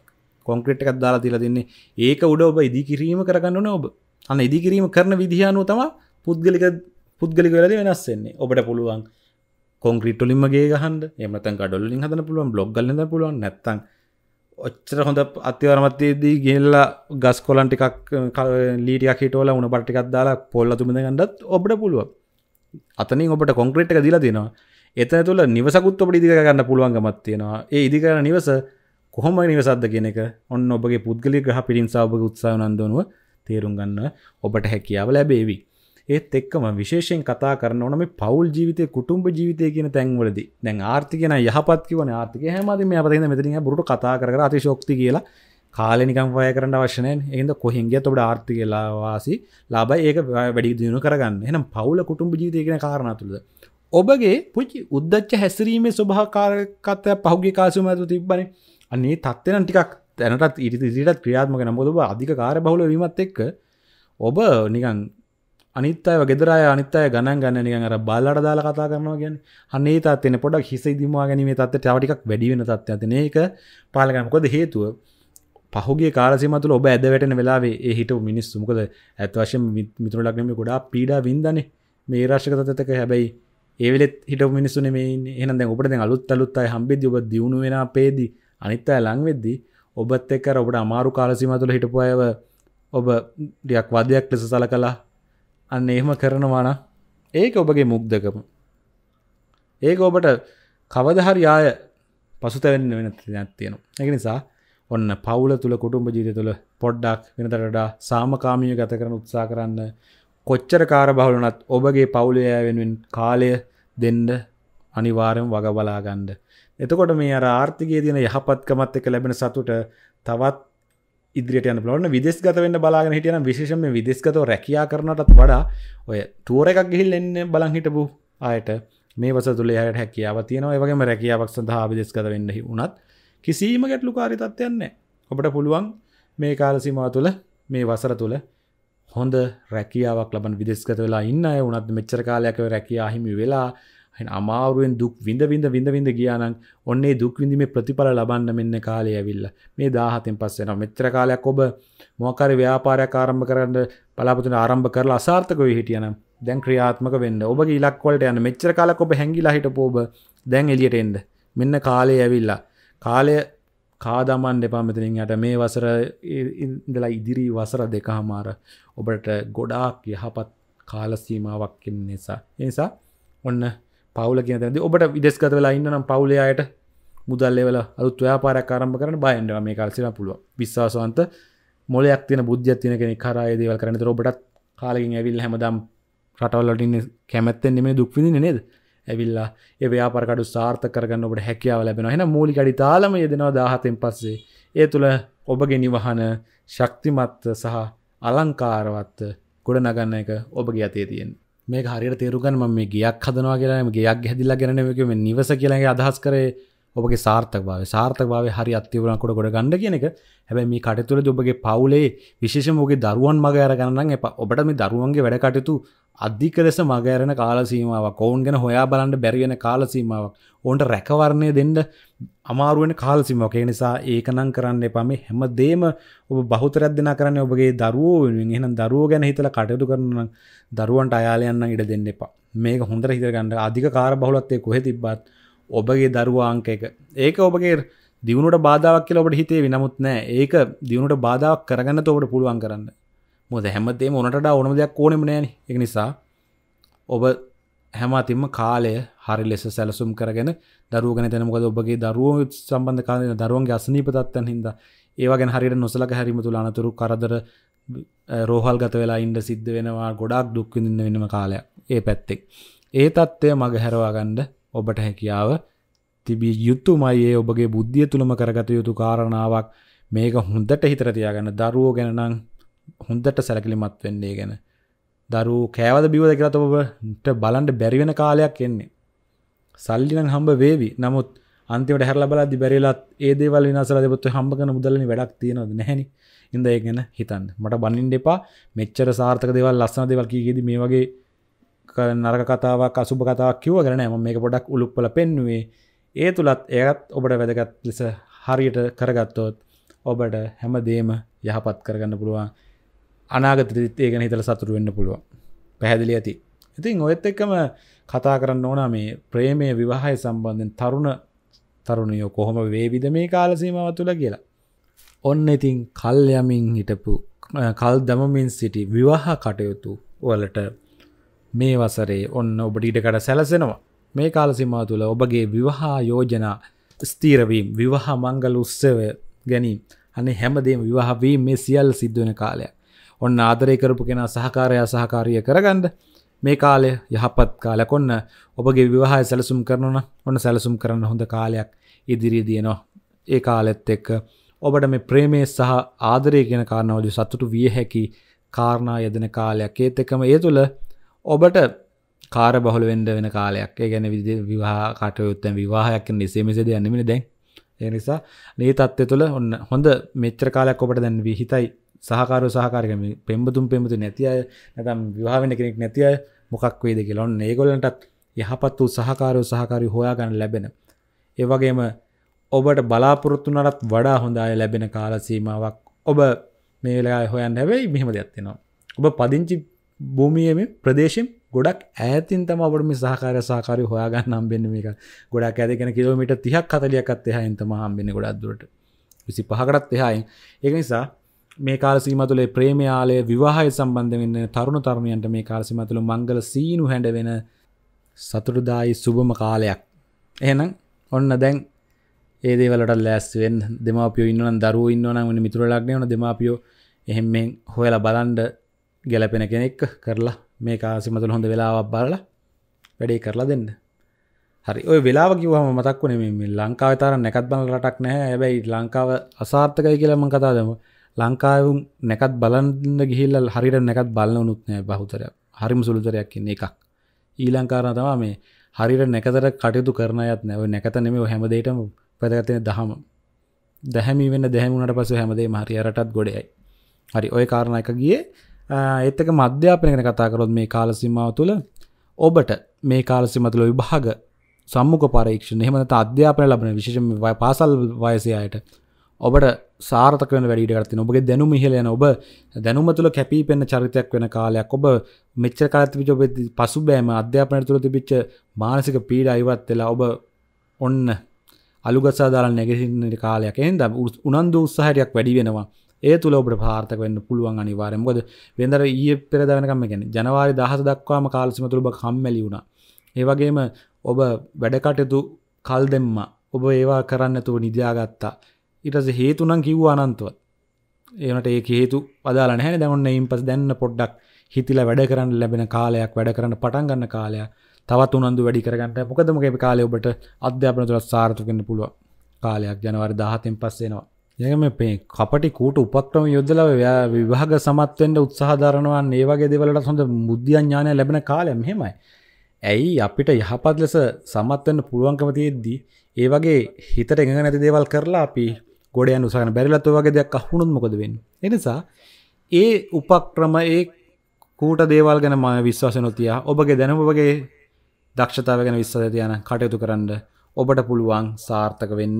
කොන්ක්‍රට් එකක් දාලා තිලා තින්නේ ඒක උඩ ඔබ ඉදිකිරීම කරගන්නන ඔබ අන්න ඉදිකිරීම කරන විදිහානුව තම පුද්ගලික පුද්ගලි වෙලද වෙනස්සෙන්නේ ඔබට පුළුවන් කොන්ක්‍රීට්ටොලින්මගේ ගහන්ඩ එමතන් ගඩොලින් හදන පුළුවන් බ්ලොග්ගලන්න පුළුවන් නැත්තන් ඔච්චර හොඳ අත්‍යවරමත්තයේදී ගෙල්ලා ගස් කොලන් ටිකක් ලීටියක් හිටෝල උන පටිකක් දාලා පොල්ල තුමඳ ගන්නඩත් ඔබට පුළුව අතනින් ඔබට කොන්ක්‍රේට් එක දිලා දෙනවා එතන තුළ නිවසකුත් ඔබට ඉදික ගන්න පුළුවන්ගමත් තියෙනවා ඒ ඉදිකර නිවස කොහොම නිවසද කියෙනෙක ඔන්න ඔබගේ පුද්ගලි ග්‍රහ පිරිින්සාාවබ උත්සාහනන්දනුව තේරුම් ගන්න ඔබට හැකියාව ලැබේවි ඒත් එක්කම විශේෂයෙන් කතා කරන ඕන මේ පවුල් ජීවිතය කුටුම්ඹ ජීවිතය කියන තැන්වලදී දැන් ආර්ථිකයන යහපත් කිවන ආර්ථික හැමදේම මේ අපතේ මෙතනින් බුරුට කතා කර කර අතිශෝක්ති කියලා කාලේ නිකන් වය කරන්න අවශ්‍ය නැහැ එහෙනම් කොහෙන් ගියත් ඔබට ආර්ථික ලාභාසි ලාභයි ඒක වැඩි දියුණු කරගන්න එහෙනම් පවුල කුටුම්ඹ ජීවිතය කියන කාරණා තුලද ඔබගේ පුචි උද්දච්ච හැසිරීමේ ස්වභාකාරකත්වය පහුගිය කාලසුම ඇතුළත තිබ්බනේ අන්නේ තත්ත්වය නම් ටිකක් දැනටත් ඉරිදිරිටත් ක්‍රියාත්මක නමුොදබ අධික කාර බහුල වීමත් එක්ක ඔබ නිකන් අනිත්තය ගෙදරය අනිත්තය ගණන් ගන්නනික අර බල්ලට දාල කතා කරනවා ගැන අනේ තත්වෙන පොඩක් හිස දිමවා ගැනීම තත්ත ටවටික් වැඩිවෙන තත්ව ඇතින ඒක පාලගනකොද හේතුව පහුගේ කාරසිමතුල ඔබ ඇද වැටන වෙලාවේ ඒ හිට මිනිස්සුමකද ඇත්වශයෙන් මිතුරලක්නම ගොඩා පීඩා වින්දන මේ රශ්ක තතක හැබැයි ඒවෙත් හිට මිනිස්සුන මේ එහන ඔබට අලුත් අලුත්තයි හම්බෙද ඔබ දියුණු වෙන පේදී අනිත්තය ලංවෙද්දි ඔබත් එක්කර ඔබට අමාරු කාලසිමතුල හිටපුයව ඔබ ඩියක් වදයක් ලෙස සල කලා අන්න එහෙම කරනවාන ඒක ඔබගේ මුක්දකම ඒක ඔබට කවදහරි ආය පසුතැවෙන්න වෙන නැත්තියෙනවා එක නිසා ඔන්න පවුල තුළ කුටුම්ඹ ජීත තුළ පොඩ්ඩක් වෙනතරටා සාමකාමීය ගත කරන උත්සා කරන්න කොච්චර කාර බහලනත් ඔබගේ පවුලයා වෙනුවෙන් කාලය දෙන්න අනිවාරෙන් වග බලාගන්න එතකොට මේ අර ආර්ථිකයේ තියෙන යහපත්කමත් එක ලැබෙන සතුට තවත් ඉදිරියට යන බලන්න විදෙස්ගත වෙන්න බලාගෙන හිටියන විශේෂම විදෙස්ගතව රැකයා කරනටත් වඩා ඔය තුවර එකක් ගිහිල් එන්න බලං හිටපු අයට මේ වස තුළේ හයට හැකියාව තියෙනවා වගේම රැකියාවක් සඳහා විදෙස්ගත වෙන්න උනත් කිසිීම ගැටලු කාරිතත්වයන්නේ ඔබට පුළුවන් මේ කාලසිමා තුළ මේ වසර තුළ හොඳ රැකියාවක් ලබන් විදෙස්ගත වෙලා ඉන්න උනත් මෙච්චර කාලයකව රැකයා හිමි වෙලා අමාරුවෙන් දුක් විඳ විඳ විඳ විඳ ගියානන් ඔන්නේ දුක්විඳීමේ ප්‍රතිඵල ලබන්න මෙන්න කාලය ඇවිල්ල මේ දාහතෙන් පස්සෙන මෙච්‍ර කාලයක් ඔබ මොකර ව්‍යාපාරයක් ආරම්භ කරන්න පලාපතුන ආරම්භ කරලා අසාර්ථකව හිටියනම් දැන් ක්‍රියාත්මක වෙන්න ඔබ ඉලක්වලට යන මෙච්චර කාලක් ඔබ හැඟිලා හිටපෝබ දැන් එලියට එන්න මෙන්න කාලය ඇවිල්ලා කාලය කාදමන් දෙපා මෙතනින් යට මේ වසර ඉඳලා ඉදිරි වසර දෙකහමාර ඔබට ගොඩාක් යහපත් කාලසීමාවක් නිසා නිසා ඔන්න පවුල කිය ඇද ඔබට විදෙස් ගත වෙලා ඉන්නම් පවුලයායට මුදල්ලෙවල අලුත් ව්‍යාපාර කාරම්භ කරන බයින්ඩව මේ කල්සින පුළුව විශ්වාසවන්ත මොලයක් තින බුද්ධ තින කෙන කරය දේවල් කරන ඔබටත් කාලකින් ඇවිල් හැමදම් රටවල්ලටින්න කැමැත්තෙන් මේ දුක්විදින නේද ඇවිල්ලා ඒ ව්‍යාපරකඩු සාර්ථ කරගන්න ඔබට හැකියාව ලැබෙන හෙන මූලිකඩි තාලම යෙදෙනවා දාහතෙන් පස්සේ ඒ තුළ ඔබගේ නිවහන ශක්තිමත්ත සහ අලංකාරවත් ගොඩ නගන්න එක ඔබගේ අතේ තියෙන් මේ හරි තේරුගන් ම මේ ගයක් හදනවා කියලාම ගයක් හැදිල්ලා ගැනක මේ නිවස කියලගේ අදහස් කරේ ඔබගේ සාර්ථකභාව සාර්ථකභාව හරි අත්තිවරනකොට ගොඩ ගණඩ කියනක හැබැ මේ කටතුර ඔබගේ පවුලේ විශේෂමෝගේ දරුවන් මග අරගන්න එප ඔබට මේ දරුවන්ගේ වැඩකටයුතු අධික ලෙස මගෑරෙන කාලසීමාවක් ඔවුන් ගැන හොයා බලන්ට බැරිවෙන කාලසීමාවක් ඔන්ට රැකවරණය දෙන්න අමාරුවෙන කාලසිමක නිසා ඒකනම් කරන්න එපමි හැම දේම ඔබ බහතරත් දෙෙන කරන්න ඔබගේ දරුවෝෙන් එහම් දරුව ගැන හිතල කටයුතු කරන දරුවන්ට අයාලයන්න ඉඩ දෙන්න එපා මේක හොඳර හිතරගන්න අධික කාර බහුලත්තේ කොහෙ තිබත් ඔබගේ දරුවා අංක එක ඒක ඔබගේ දියුණුට බාධාවක් කියලා ඔබට හිතේ විනමුත් නෑ ඒක දියුණුට බාධාවක් කරගන්න ඔබට පුළුවන් කරන්න මොද හැමතේම ඕනට ඕනම දෙයක් ඕනෙම නෑන එක නිසා ඔබ හැම අතිම කාලය හරි ලෙස සැලසුම් කරගෙන දරුවගෙන තැනමකද ඔබගේ දරුවෝ සම්බන්ධ කාලන දරුවන්ගේ අසනීපතත්තන් හිද ඒවගෙන හරිට නොසලක හැරිම තුළ අනතුරු කරදර රෝහල් ගත වෙලා ඉන්ඩ සිද්ධ වෙනවා ගොඩක් දුක්විඳන්න වෙනම කාලයක් ඒ පැත්තෙක් ඒ තත්ත්වය මග හැරවාගණ්ඩ ඔබට හැකියාව තිබිය යුතුමයි ඒ ඔබගේ බුද්ධිය තුළම කරගත යුතු කාරණාවක් මේක හොඳට හිතර තියාගන්න දරුවෝ ගැන නම් හොඳට සැලකිලිමත් වෙන්නේ ගැන දරුවෝ කෑවද බිවද කියලා ඔබට බලන්න බැරි වෙන කාලයක් එන්නේ සල්ලි නම් හම්බ වේවි නමුත් අන්තිමට හැරලා බලද්දි බැරිලත් ඒ දේවල් විනාශලා දෙපොත් හම්බ කරන මුදලනේ වැඩක් තියනවද නැහෙනි ඉඳ ඒ ගැන හිතන්න මට බනින්න එපා මෙච්චර සාර්ථක දේවල් ලස්සන දේවල් කීකේදී මේ වගේ නරක කතාවක් අසුභ කතාවක් කිව කරන ම මේ පොඩක් උළුපල පෙන්නුවේ ඒ තුළත් ඒත් ඔබට වැදගත් ලෙස හරියට කරගත්තොත් ඔබට හැම දේම යහපත් කරගන්න පුළුවන් අනාගතරිත් ඒ ගැන හිතල සතුරු වෙන්න පුළුවන් පැහැදිලි ඇති ඉතින් ඔයත් එක්කම කතා කරන්න ඕනා මේ ප්‍රේමය විවාහය සම්බන්ධෙන් තරුණ තරුණයෝ කොහොම වේවිද මේ කාලසීමාව තුළ කියලා ඔන්න ඉතින් කල් යමින් හිටපු කල් දමමින් සිටි විවාහ කටයුතු වලට මේ වසරේ ඔන්න ඔබට ඉඩකට සැලසෙනවා මේ කාලසිමා තුළ ඔබගේ විවාහා යෝජනා ස්තීරවීම් විවාහ මංගල උත්සවය ගැනීම් අනේ හැමදේම විවාහවී මේ සියල් සිද්ධුවන කාලයක් ඔන්න ආදරය කරපු කෙනා සහකාරයා සහකාරිය කරගන්ඩ මේ කාලය යහපත් කාලකොන්න ඔබගේ විවාහය සැලසුම් කරනන ඔන්න සැලසුම් කරන්න හොඳ කාලයක් ඉදිරි දයනවා ඒ කාලෙත් එක්ක ඔබට මේ ප්‍රේමේ සහ ආදරය ගෙන කාරණවලු සත්තුට විය හැකි කාරණා යදන කාලයක් ඒත් එකම ඒ තුළ ඔබට කාර බහල වෙන්ඩ වෙන කාලයක් ගැන විදි විවාහ කටයුත්තන් විවාහයක් නිසේමසේද යන්නමින දැන් ඒ නිසා නේ තත්ත්ය තුළ ඔන්න හොඳ මෙච්‍ර කාලයක් ඔබට දැන් විහිතයි සහකාරු සහකාරකම පෙම්බතුම් පෙමතු නැති අය නැතම් විවාහවෙන කෙනෙක් නැති අය මොකක් වේද කියලොන් ඒගොලටත් යහපත් වූ සහකාරු සහකාරි හොයාගන්න ලැබෙන ඒවගේම ඔබට බලාපොරොත්තුනටත් වඩා හොඳ අය ලැබෙන කාලසීමාවක් ඔබ මේලා හොයන් හැබැයි මෙහම දෙයක්ත්තිෙනවා ඔබ පදිංචි භූමියම ප්‍රදේශෙන් ගොඩක් ඇතින් තම ඔබට මේ සහකාරය සාකාරය හොයාගන්න හම්බෙන්න මේක ගොඩක් ඇතිගෙන කිලෝමීට තිහක් කතලියකත් එහා එතම හම්බෙන ගොඩක්දුරට විසි පහකටත් එහායි ඒ නිසා මේ කාලසිීම තුළේ ප්‍රේමයාලය විවාහය සම්බන්ධ වන්න තරුණ තරුණයන්ට මේ කාලසිම තුළ මංගල සීනු හැඩ වෙන සතුරුදායි සුබම කාලයක් එහෙනම් ඔන්න දැන් ඒදේවලට ලෑස්වෙන් දෙමාපිය ඉන්නන දරුව ඉන්නවන මිතුරලක්නයන දෙමාපියෝ එහෙම හොයලා බලන්ඩ ගැලපෙන කෙනෙක් කරලා මේ කාසිමතුළ හොඳ වෙලාවක් බලලා වැඩේ කරලා දෙන්න හරි ඔය වෙලා කිවම මතක් වනේ මේ ලංකාව තර නැකත් බල රටක් නෑ ඇබැයි ලංකාව අසාර්ථකයි කියලම කතා දෙම ලංකාවුම් නැකත් බලන්න ගිහිල්ල හරිට නැකත් බලන්න උනුත් නෑ බහුතරයක් හරිම සුළුතරයක් කියන්නේ එකක් ඊලංකාරණ තමා මේ හරිට නැකතර කටයුතු කරනයත් නැව නැකත නෙම හැමදේටම පැදගතෙන දහම දැහැමි වෙන දැහමුණට පසු හැමදේ මහරියරටත් ගොඩයි හරි ඔය කාරණ එක ගිය එත්තක මධ්‍යාපනය ගැන කතා කරොත් මේ කාලසිමාව තුළ ඔබට මේ කාලසිම තුළ විභාග සම්මුඛ පරීක්ෂණ එහෙම නැත්නම් අධ්‍යාපනය ලැබෙන විශේෂම පාසල් වයසේ අයට ඔබට සාර්ථක වෙන වැඩ ඉඩ ගන්න ඔබගේ දැනුම ඉහළ යන ඔබ දැනුම තුළ කැපිපෙනෙන චරිතයක් වෙන කාලයක් ඔබ මෙච්චර කාලයක් තිබිච්ච ඔබේ පසුබෑම අධ්‍යාපනය තුළ තිබිච්ච මානසික පීඩා ඉවත් වෙලා ඔබ ඔන්න අලුගසා දාලා නැගිටින කාලයක් එහෙනම් උනන්දු උත්සාහයක් වැඩි වෙනවා ඒ තුළ ඔබට පාර්ථක වන්න පුළුවන් අනිවාරය මොද වෙදර ඒ පෙරදවනකම ගැන ජනවාරි දහස දක්වාම කාලසිම තුළ ඔබ කම්මැලි වුණා ඒවගේම ඔබ වැඩකටයුතු කල් දෙම්ම ඔබ ඒවා කරන්න තුව නිදයාගත්තා ඉටස හේතුනම් කිව් අනන්තුව ඒනට ඒ හේතු අදාල නැහැ දැවන්න ඉම් පස් දැන්න පොඩ්ඩක් හිතිල වැඩ කරන්න ලැබෙන කාලයක් වැඩ කරන්න පටන් ගන්න කාලයක් තවත් උනන්දු වැඩි කරගන්නට මොකදමගේ කාලය ඔබට අධ්‍යාපන තුළත් සාර්ථකන්න පුළුව කාලයක් ජනවර දහතෙන් පස්සේෙනවා යගම මේ කපටි කූට උපක්‍රම යොදලා විභාග සමත් වෙන්න උත්සාහ දරනවා ඒ වගේ දේවල්වලට හොඳ බුද්ධිය ඥානය ලැබෙන කාලය මෙහෙමයි. ඇයි අපිට යහපත් ලෙස සමත් වෙන්න පුළුවන්කම තියෙද්දී ඒ වගේ හිතට එඟ නැති දේවල් කරලා අපි ගොඩ යන උසගෙන බැරිලත් ඔය වගේ දෙයක් අහුනොත් මොකද වෙන්නේ? ඒ නිසා ඒ උපක්‍රම ඒ කූට දේවල් ගැන මම විශ්වාස නොතියා ඔබගේ දැනුම ඔබගේ දක්ෂතාව ගැන විශ්වාසය තියාන කටයුතු කරන්න ඔබට පුළුවන් සාර්ථක වෙන්න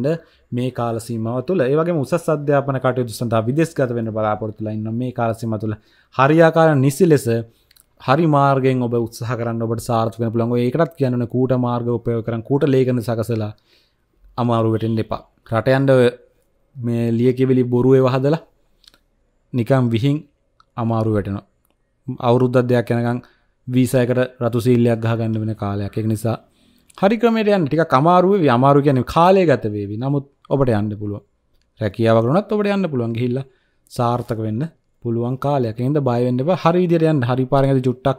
මේ කාලසීමාව තුළ ඒ වගේ උසස් අධ්‍යාපන කටයුතු සඳහා විදේශගත වෙන්න බලාපොරොත්තු වෙලා ඉන්න මේ කාලසීමාව තුළ හරියාකාර නිසි ලෙස හරි මාර්ගයෙන් ඔබ උත්සාහ කරන්න ඔබට සාර්ථක වෙන්න පුළුවන්. ඒකටත් කියන්නේ කූට මාර්ග උපයෝග කරන් කූට ලේඛන සකසලා අමාරු වෙටෙන්න එපා. රට යන්න මේ ලියකියවිලි බොරු ඒවා හදලා නිකම් විහිං අමාරු වැටෙනවා. අවුරුද්දක් දෙයක් යනකම් වීසයකට රතු සීල්ලයක් ගහගන්න වෙන කාලයක්. ඒක නිසා හරික්‍රමයට යන්න ටික අමාරුව අමාරු ගැන කාලය ගත වේවි නමුත් ඔබට යන්න පුළුව රැකියාවකරුණත් ඔබට යන්න පුළුවන් ගිහිල්ල සාර්ථක වෙන්න පුළුවන් කාලයක් හින්දා බය වෙන්න එපා හරි විදියට යන්න හරි පාරෙන් ඇද චුට්ටක්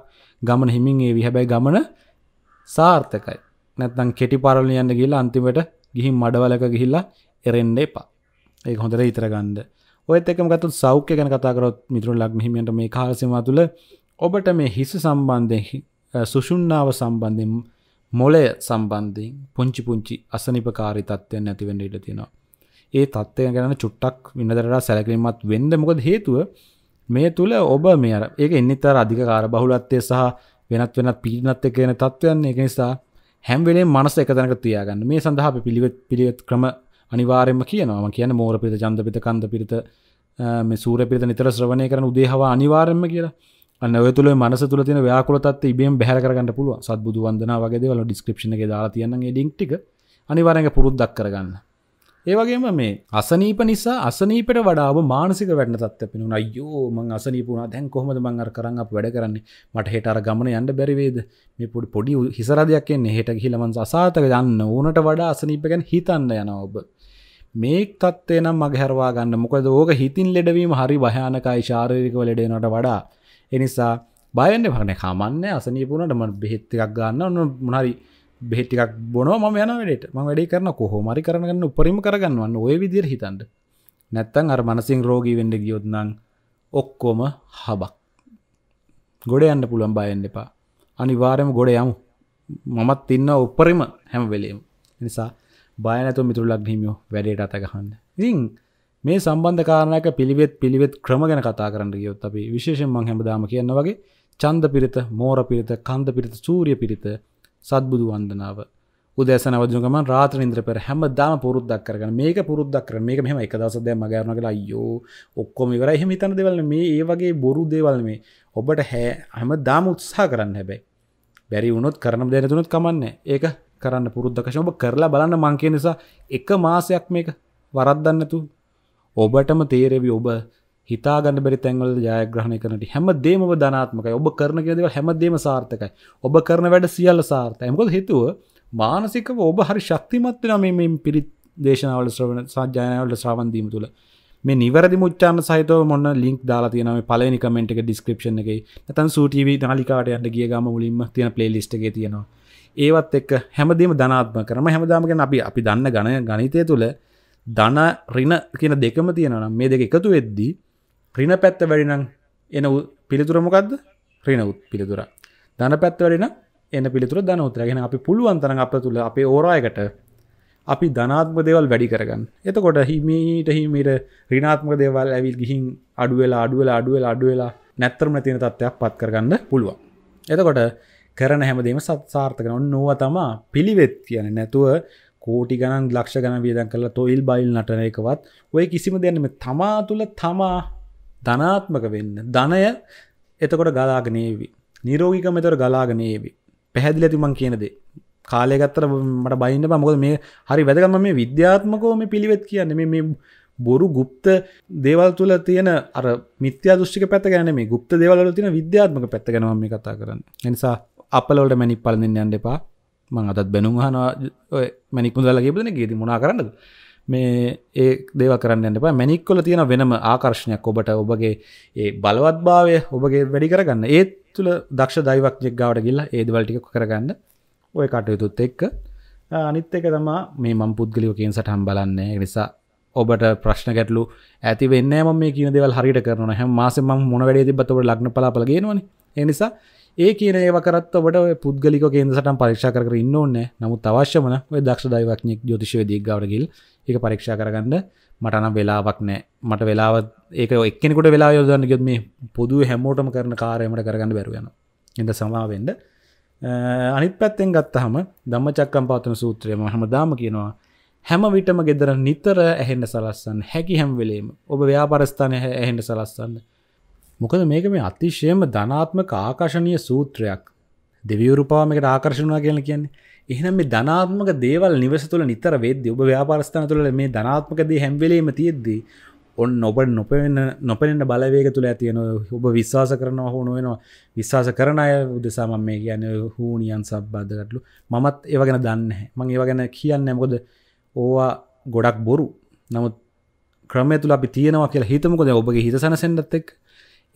ගමන හිමින් ඒවි හැබැයි ගමන සාර්ථකයි නැත්නම් කෙටි පාරවලින් යන්න ගිහිල්ලා අන්තිමට ගිහින් මඩවලක ගිහිල්ලා එරෙන්න එපා ඒක හොඳට හිතර ගන්න ඔයත් එකම ගත්තොත් සෞඛ්‍ය ගැන කතා කරොත් මිතුරු ලග්න හිමියන්ට මේ කාල සීමාව තුළ ඔබට මේ හිස සම්බන්ධයෙන් සුෂුම්නාව සම්බන්ධයෙන් මොලය සම්බන්ධයෙන් පුංචි පුංචි අසනිපකාරි තත්ත්වයන් නැතිවෙන්න ඉඩ තියෙනවා. ඒ තත්ත්වය ගැන චුට්ටක් විඳදරට සැලකිරීමත් වෙන්න මොකද හේතුව මේ තුළ ඔබ මේ අර ඒක එන්නිතර අධිකාර බහුලත්වය සහ වෙනත් වෙනත් පිළිනත් එක කියන තත්ත්වයන් එක නිසා හැම් වෙලේ මනස එක තැනක තියාගන්න මේ සඳහා අපි පිළිවෙත් පිළිවෙත් ක්‍රම අනිවාර්යයෙන්ම කියනවා මම කියන්නේ මෝර පිරිත, චන්ද පිරිත, කන්ද පිරිත මේ සූර්ය පිරිත නිතර ශ්‍රවණය කරන උදේහව අනිවාර්යයෙන්ම කියලා. අන්න තුළ මනස තුළ තින ව්‍යාකුලතත් ඉබම් බැහර කරගන්න පුළුව සත්බුදු වන්දනා වගේ වල ඩිස්ක්‍රපෂණ එක දාලා තියන්නගේ ඩික්ටික අනිවාරඟ පුරුද්දක් කරගන්න ඒවගේම මේ අසනීප නිසා අසනීපට වඩාව මානසික වැඩ තත් පෙනුන අයෝ මං අසනීපුුණ දැන් කොහමද මං අර කරන්න අප වැඩ කරන්නේ මට හෙටර ගමන යන්න බැරිවේද මේ පොඩි පොඩි හිසරදයක් එන්නේ හෙට හිලමන් අසාතක යන්න ඕනට වඩා අසනීපකැන් හිතන්න යන ඔබ මේ තත්වේ නම් මගහැරවා ගන්න මොකද ඕක හිතින් ලෙඩවීම හරි භයානකයි ශාරීරිකව ලෙඩේනට වඩා එනිසා බයන්න පන කමන්න අසනීපුුණට ම බෙහෙත්තිකක් ගන්න ඔන්න මනරි බෙහෙත්තිකක් බොන ම යනට ම වැඩි කරන කොහෝ මරි කරගන්න උපරිම කරගන්නවන්න ඔය විදිර හිතන්ට නැත්තන් අර මනසින් රෝගී වෙන්ඩ ගියොත්නං ඔක්කොම හබක් ගොඩ යන්න පුළන් බයන්න එපා අනිවාරයම ගොඩ යමු මමත් ඉන්න උපරිම හැම වෙලේම් නිසා බයනතු මිතුරලක් හිමියෝ වැඩට අතගහන්න ඉතිං මේ සම්බන්ධ කාරණයක පිළිවෙත් පිළිවෙත් ක්‍රම ගැන කතා කරන්න ගියොත් අපි විශේෂයෙන් මං හැමදාම කියන වගේ චන්ද පිරිත, මෝර පිරිත, කන්ද පිරිත, සූර්ය පිරිත, සත්බුදු වන්දනාව. උදෑසන වදින ගමන් රාත්‍රී නින්දර පෙර හැමදාම පුරුද්දක් කරගෙන මේක පුරුද්දක් කරගෙන මේක මෙහෙම එක දවසක් දැන් මග යනවා කියලා අයියෝ ඔක්කොම ඉවරයි එහෙම හිතන දේවල් මේ ඒ වගේ බොරු දේවල් මේ ඔබට හැමදාම උත්සාහ කරන්න හැබැයි බැරි වුණොත් කරන දේ නැතුනොත් කමන්නේ ඒක කරන්න පුරුද්දකෂ ඔබ කරලා බලන්න මං කියන නිසා එක මාසයක් මේක වරද්දන්න නැතුව ඔබටම තේරෙවි ඔබ හිතාගන්න බැරි තැන්වල ජයග්‍රහණය කරනට හැම දේම ධනාත්මකයි ඔබ කරන කියදව හැමදේම සාර්ථකයි ඔබ කරන වැඩ සියල්ල සාර්ථය මොකද හිතුව මානසිකව ඔබ හරි ශක්තිමත්වන මේ පිරිත් දේශනාවල ශ්‍රවණ සජයනවලට ශ්‍රවන්දීම තුළ මේ නිවැරදි මුච්චාන සහිත මොන්න ලින්ක් දාලා තියෙන මේ පළවෙනි කමෙන්ට් එක ඩිස්ක්‍රිප්ෂන් එකේ නැත්නම් සූටීවී නාලිකාවට යන්න ගිය ගම මුලින්ම තියෙන ප්ලේලිස්ට් එකේ තියෙනවා ඒවත් එක්ක හැමදේම ධනාත්මක කරම හැමදාම කියන්නේ අපි අපි දන්න ගණිතය තුළ ධන රින කියන දෙකම තියෙනනම් මේ දෙක එකතු වෙද්දී රින පැත්ත වැඩිනම් එන පිළිතුරමොකක්ද රින උත් පිළිතුර ධන පැත් වැඩෙන එන පිළිතුර දන උත්තරගෙන අපි පුළුවන්තන අප තුළ අපේ ඕරායකට අපි ධනාත්ම දේවල් වැඩි කරගන්න එතකොට හිමීට හිමීට රිනාත්ම දේවල් ඇවිල් ගිහින් අඩුවෙලා අඩුවෙලා අඩුවෙලා අඩුවෙලා නැත්තරම තියෙන තත්ත්වයක් පත් කරගන්න පුළුවන් එතකොට කරන හැමදීම සත්සාර්ථකන ඔන්න නොව තමා පිළිවෙත් කියන නැතුව කෝටි ගණන් ලක්ෂ ගන වියදන් කරලා තොයිල් බයිල් නටන එකවත් ඔය කිසිම දෙන්නම තමා තුළ තමා ධනාත්මක වෙන්න ධනය එතකොට ගලාගනේවි නිරෝගික මෙතර ගලාගනේවි පැහැදිල ඇතිමන් කියනදේ කාලයගත්තර මට බයින්න මොකද මේ හරි වැදගම මේ විද්‍යාත්මකෝ මේ පිළිවෙත් කියන්නේ මේ බොරු ගුප්ත දේවල් තුළ තියෙන අර මිත්‍යා දෘෂ්ටික පැත ගැන මේ ගුප්ත දේවල් තියෙන විද්‍යාත්මක පැත්ත ගැනම මේ කතා කරන්න එනිසා අපලෝට මැනි පලඳින් යන්න එපා මං අතත් බැනුම්හනවා මැනික්පුදල ගෙබදන ගේද මුණනා කරන්නද මේ ඒ දේව කරන්නට මැනික්කොල තියෙන වෙනම ආකර්ශණයක් ඔබට ඔබගේ ඒ බලවත් භාවය ඔබගේ වැඩි කරගන්න ඒත් තුළ දක්ෂ දයිවක් ජෙක්ගාවට ගිල්ල ඒදවල්ටික කරගන්න ඔය කටයුතුත් එක්ක අනිත් එක තමා මේ මම් පුද්ගලිකකින් සටහම් බලන්න නිසා ඔබට ප්‍රශ්න ගැටලු ඇති වෙන්න ම මේ කියන දෙවල් හරිට කරන හැම මාසම මොන වැඩේ තිබත් ඔබට ලක්න පලාපලගෙනවන එනිසා ඒ කියන ඒවකරත් ඔබට පුද්ගලික කේන්දසට පරීක්ෂා කර ඉන්න ඕන්න නමුත් අවශ්‍යමන ඔය දක්ෂ දයිවක්නෙක් ජෝතිශවේදී ගවරගිල් එක පරීක්ෂා කරගන්න මටනම් වෙලාවක් නෑ මට වෙලාවත් ඒක එක්කෙනෙකුට වෙලා යොදන්න ගොත් මේ පොදු හැමෝටම කරන කාරයමට කරගන්න බැරුවයන එද සමාවෙන්ඩ අනිත් පැත්තෙන් ගත්තහම දම්ම චක්කම් පාතන සූත්‍රයම හම දාම කියනවා හැම විටම ගෙදර නිතර ඇහෙන්ට සලස්සන්න හැකි හැම්වෙලේම ඔබ ව්‍යාපරස්ථානය ඇහෙන්ට සලස්සන්න මොකද මේක මේ අතිශයම ධනාත්මක ආකර්ශණය සූත්‍රයක් දෙවියවරුපාමකට ආකර්ශණවා කියල කියන්නේ එහනම් මේ ධනාත්මක දේවල් නිවස තුළ නිතර වෙද්දි ඔබ ව්‍යාපාරස්ථාන තුළ මේ ධනාත්මකදේ හැම්වෙලීම තියෙද්දී ඔන්න ඔබ නොපෙන්න නොපෙනෙන්ට බලවේග තුළ ඇතියන ඔබ විශ්වාස කරනවා හුණු වෙනවා විශ්වාස කරන අය උදෙසාම මේ කියන හූනියන් සබ්බාධකටලු මමත් ඒවගෙන දන්න මං ඒවගැන කියන්න මොකොද ඕවා ගොඩක් බොරු නමුත් ක්‍රමය තුළ අපි තියෙනවා කියලා හිතමකොද ඔබගේ හිතසන සෙන්ඩත්තෙක්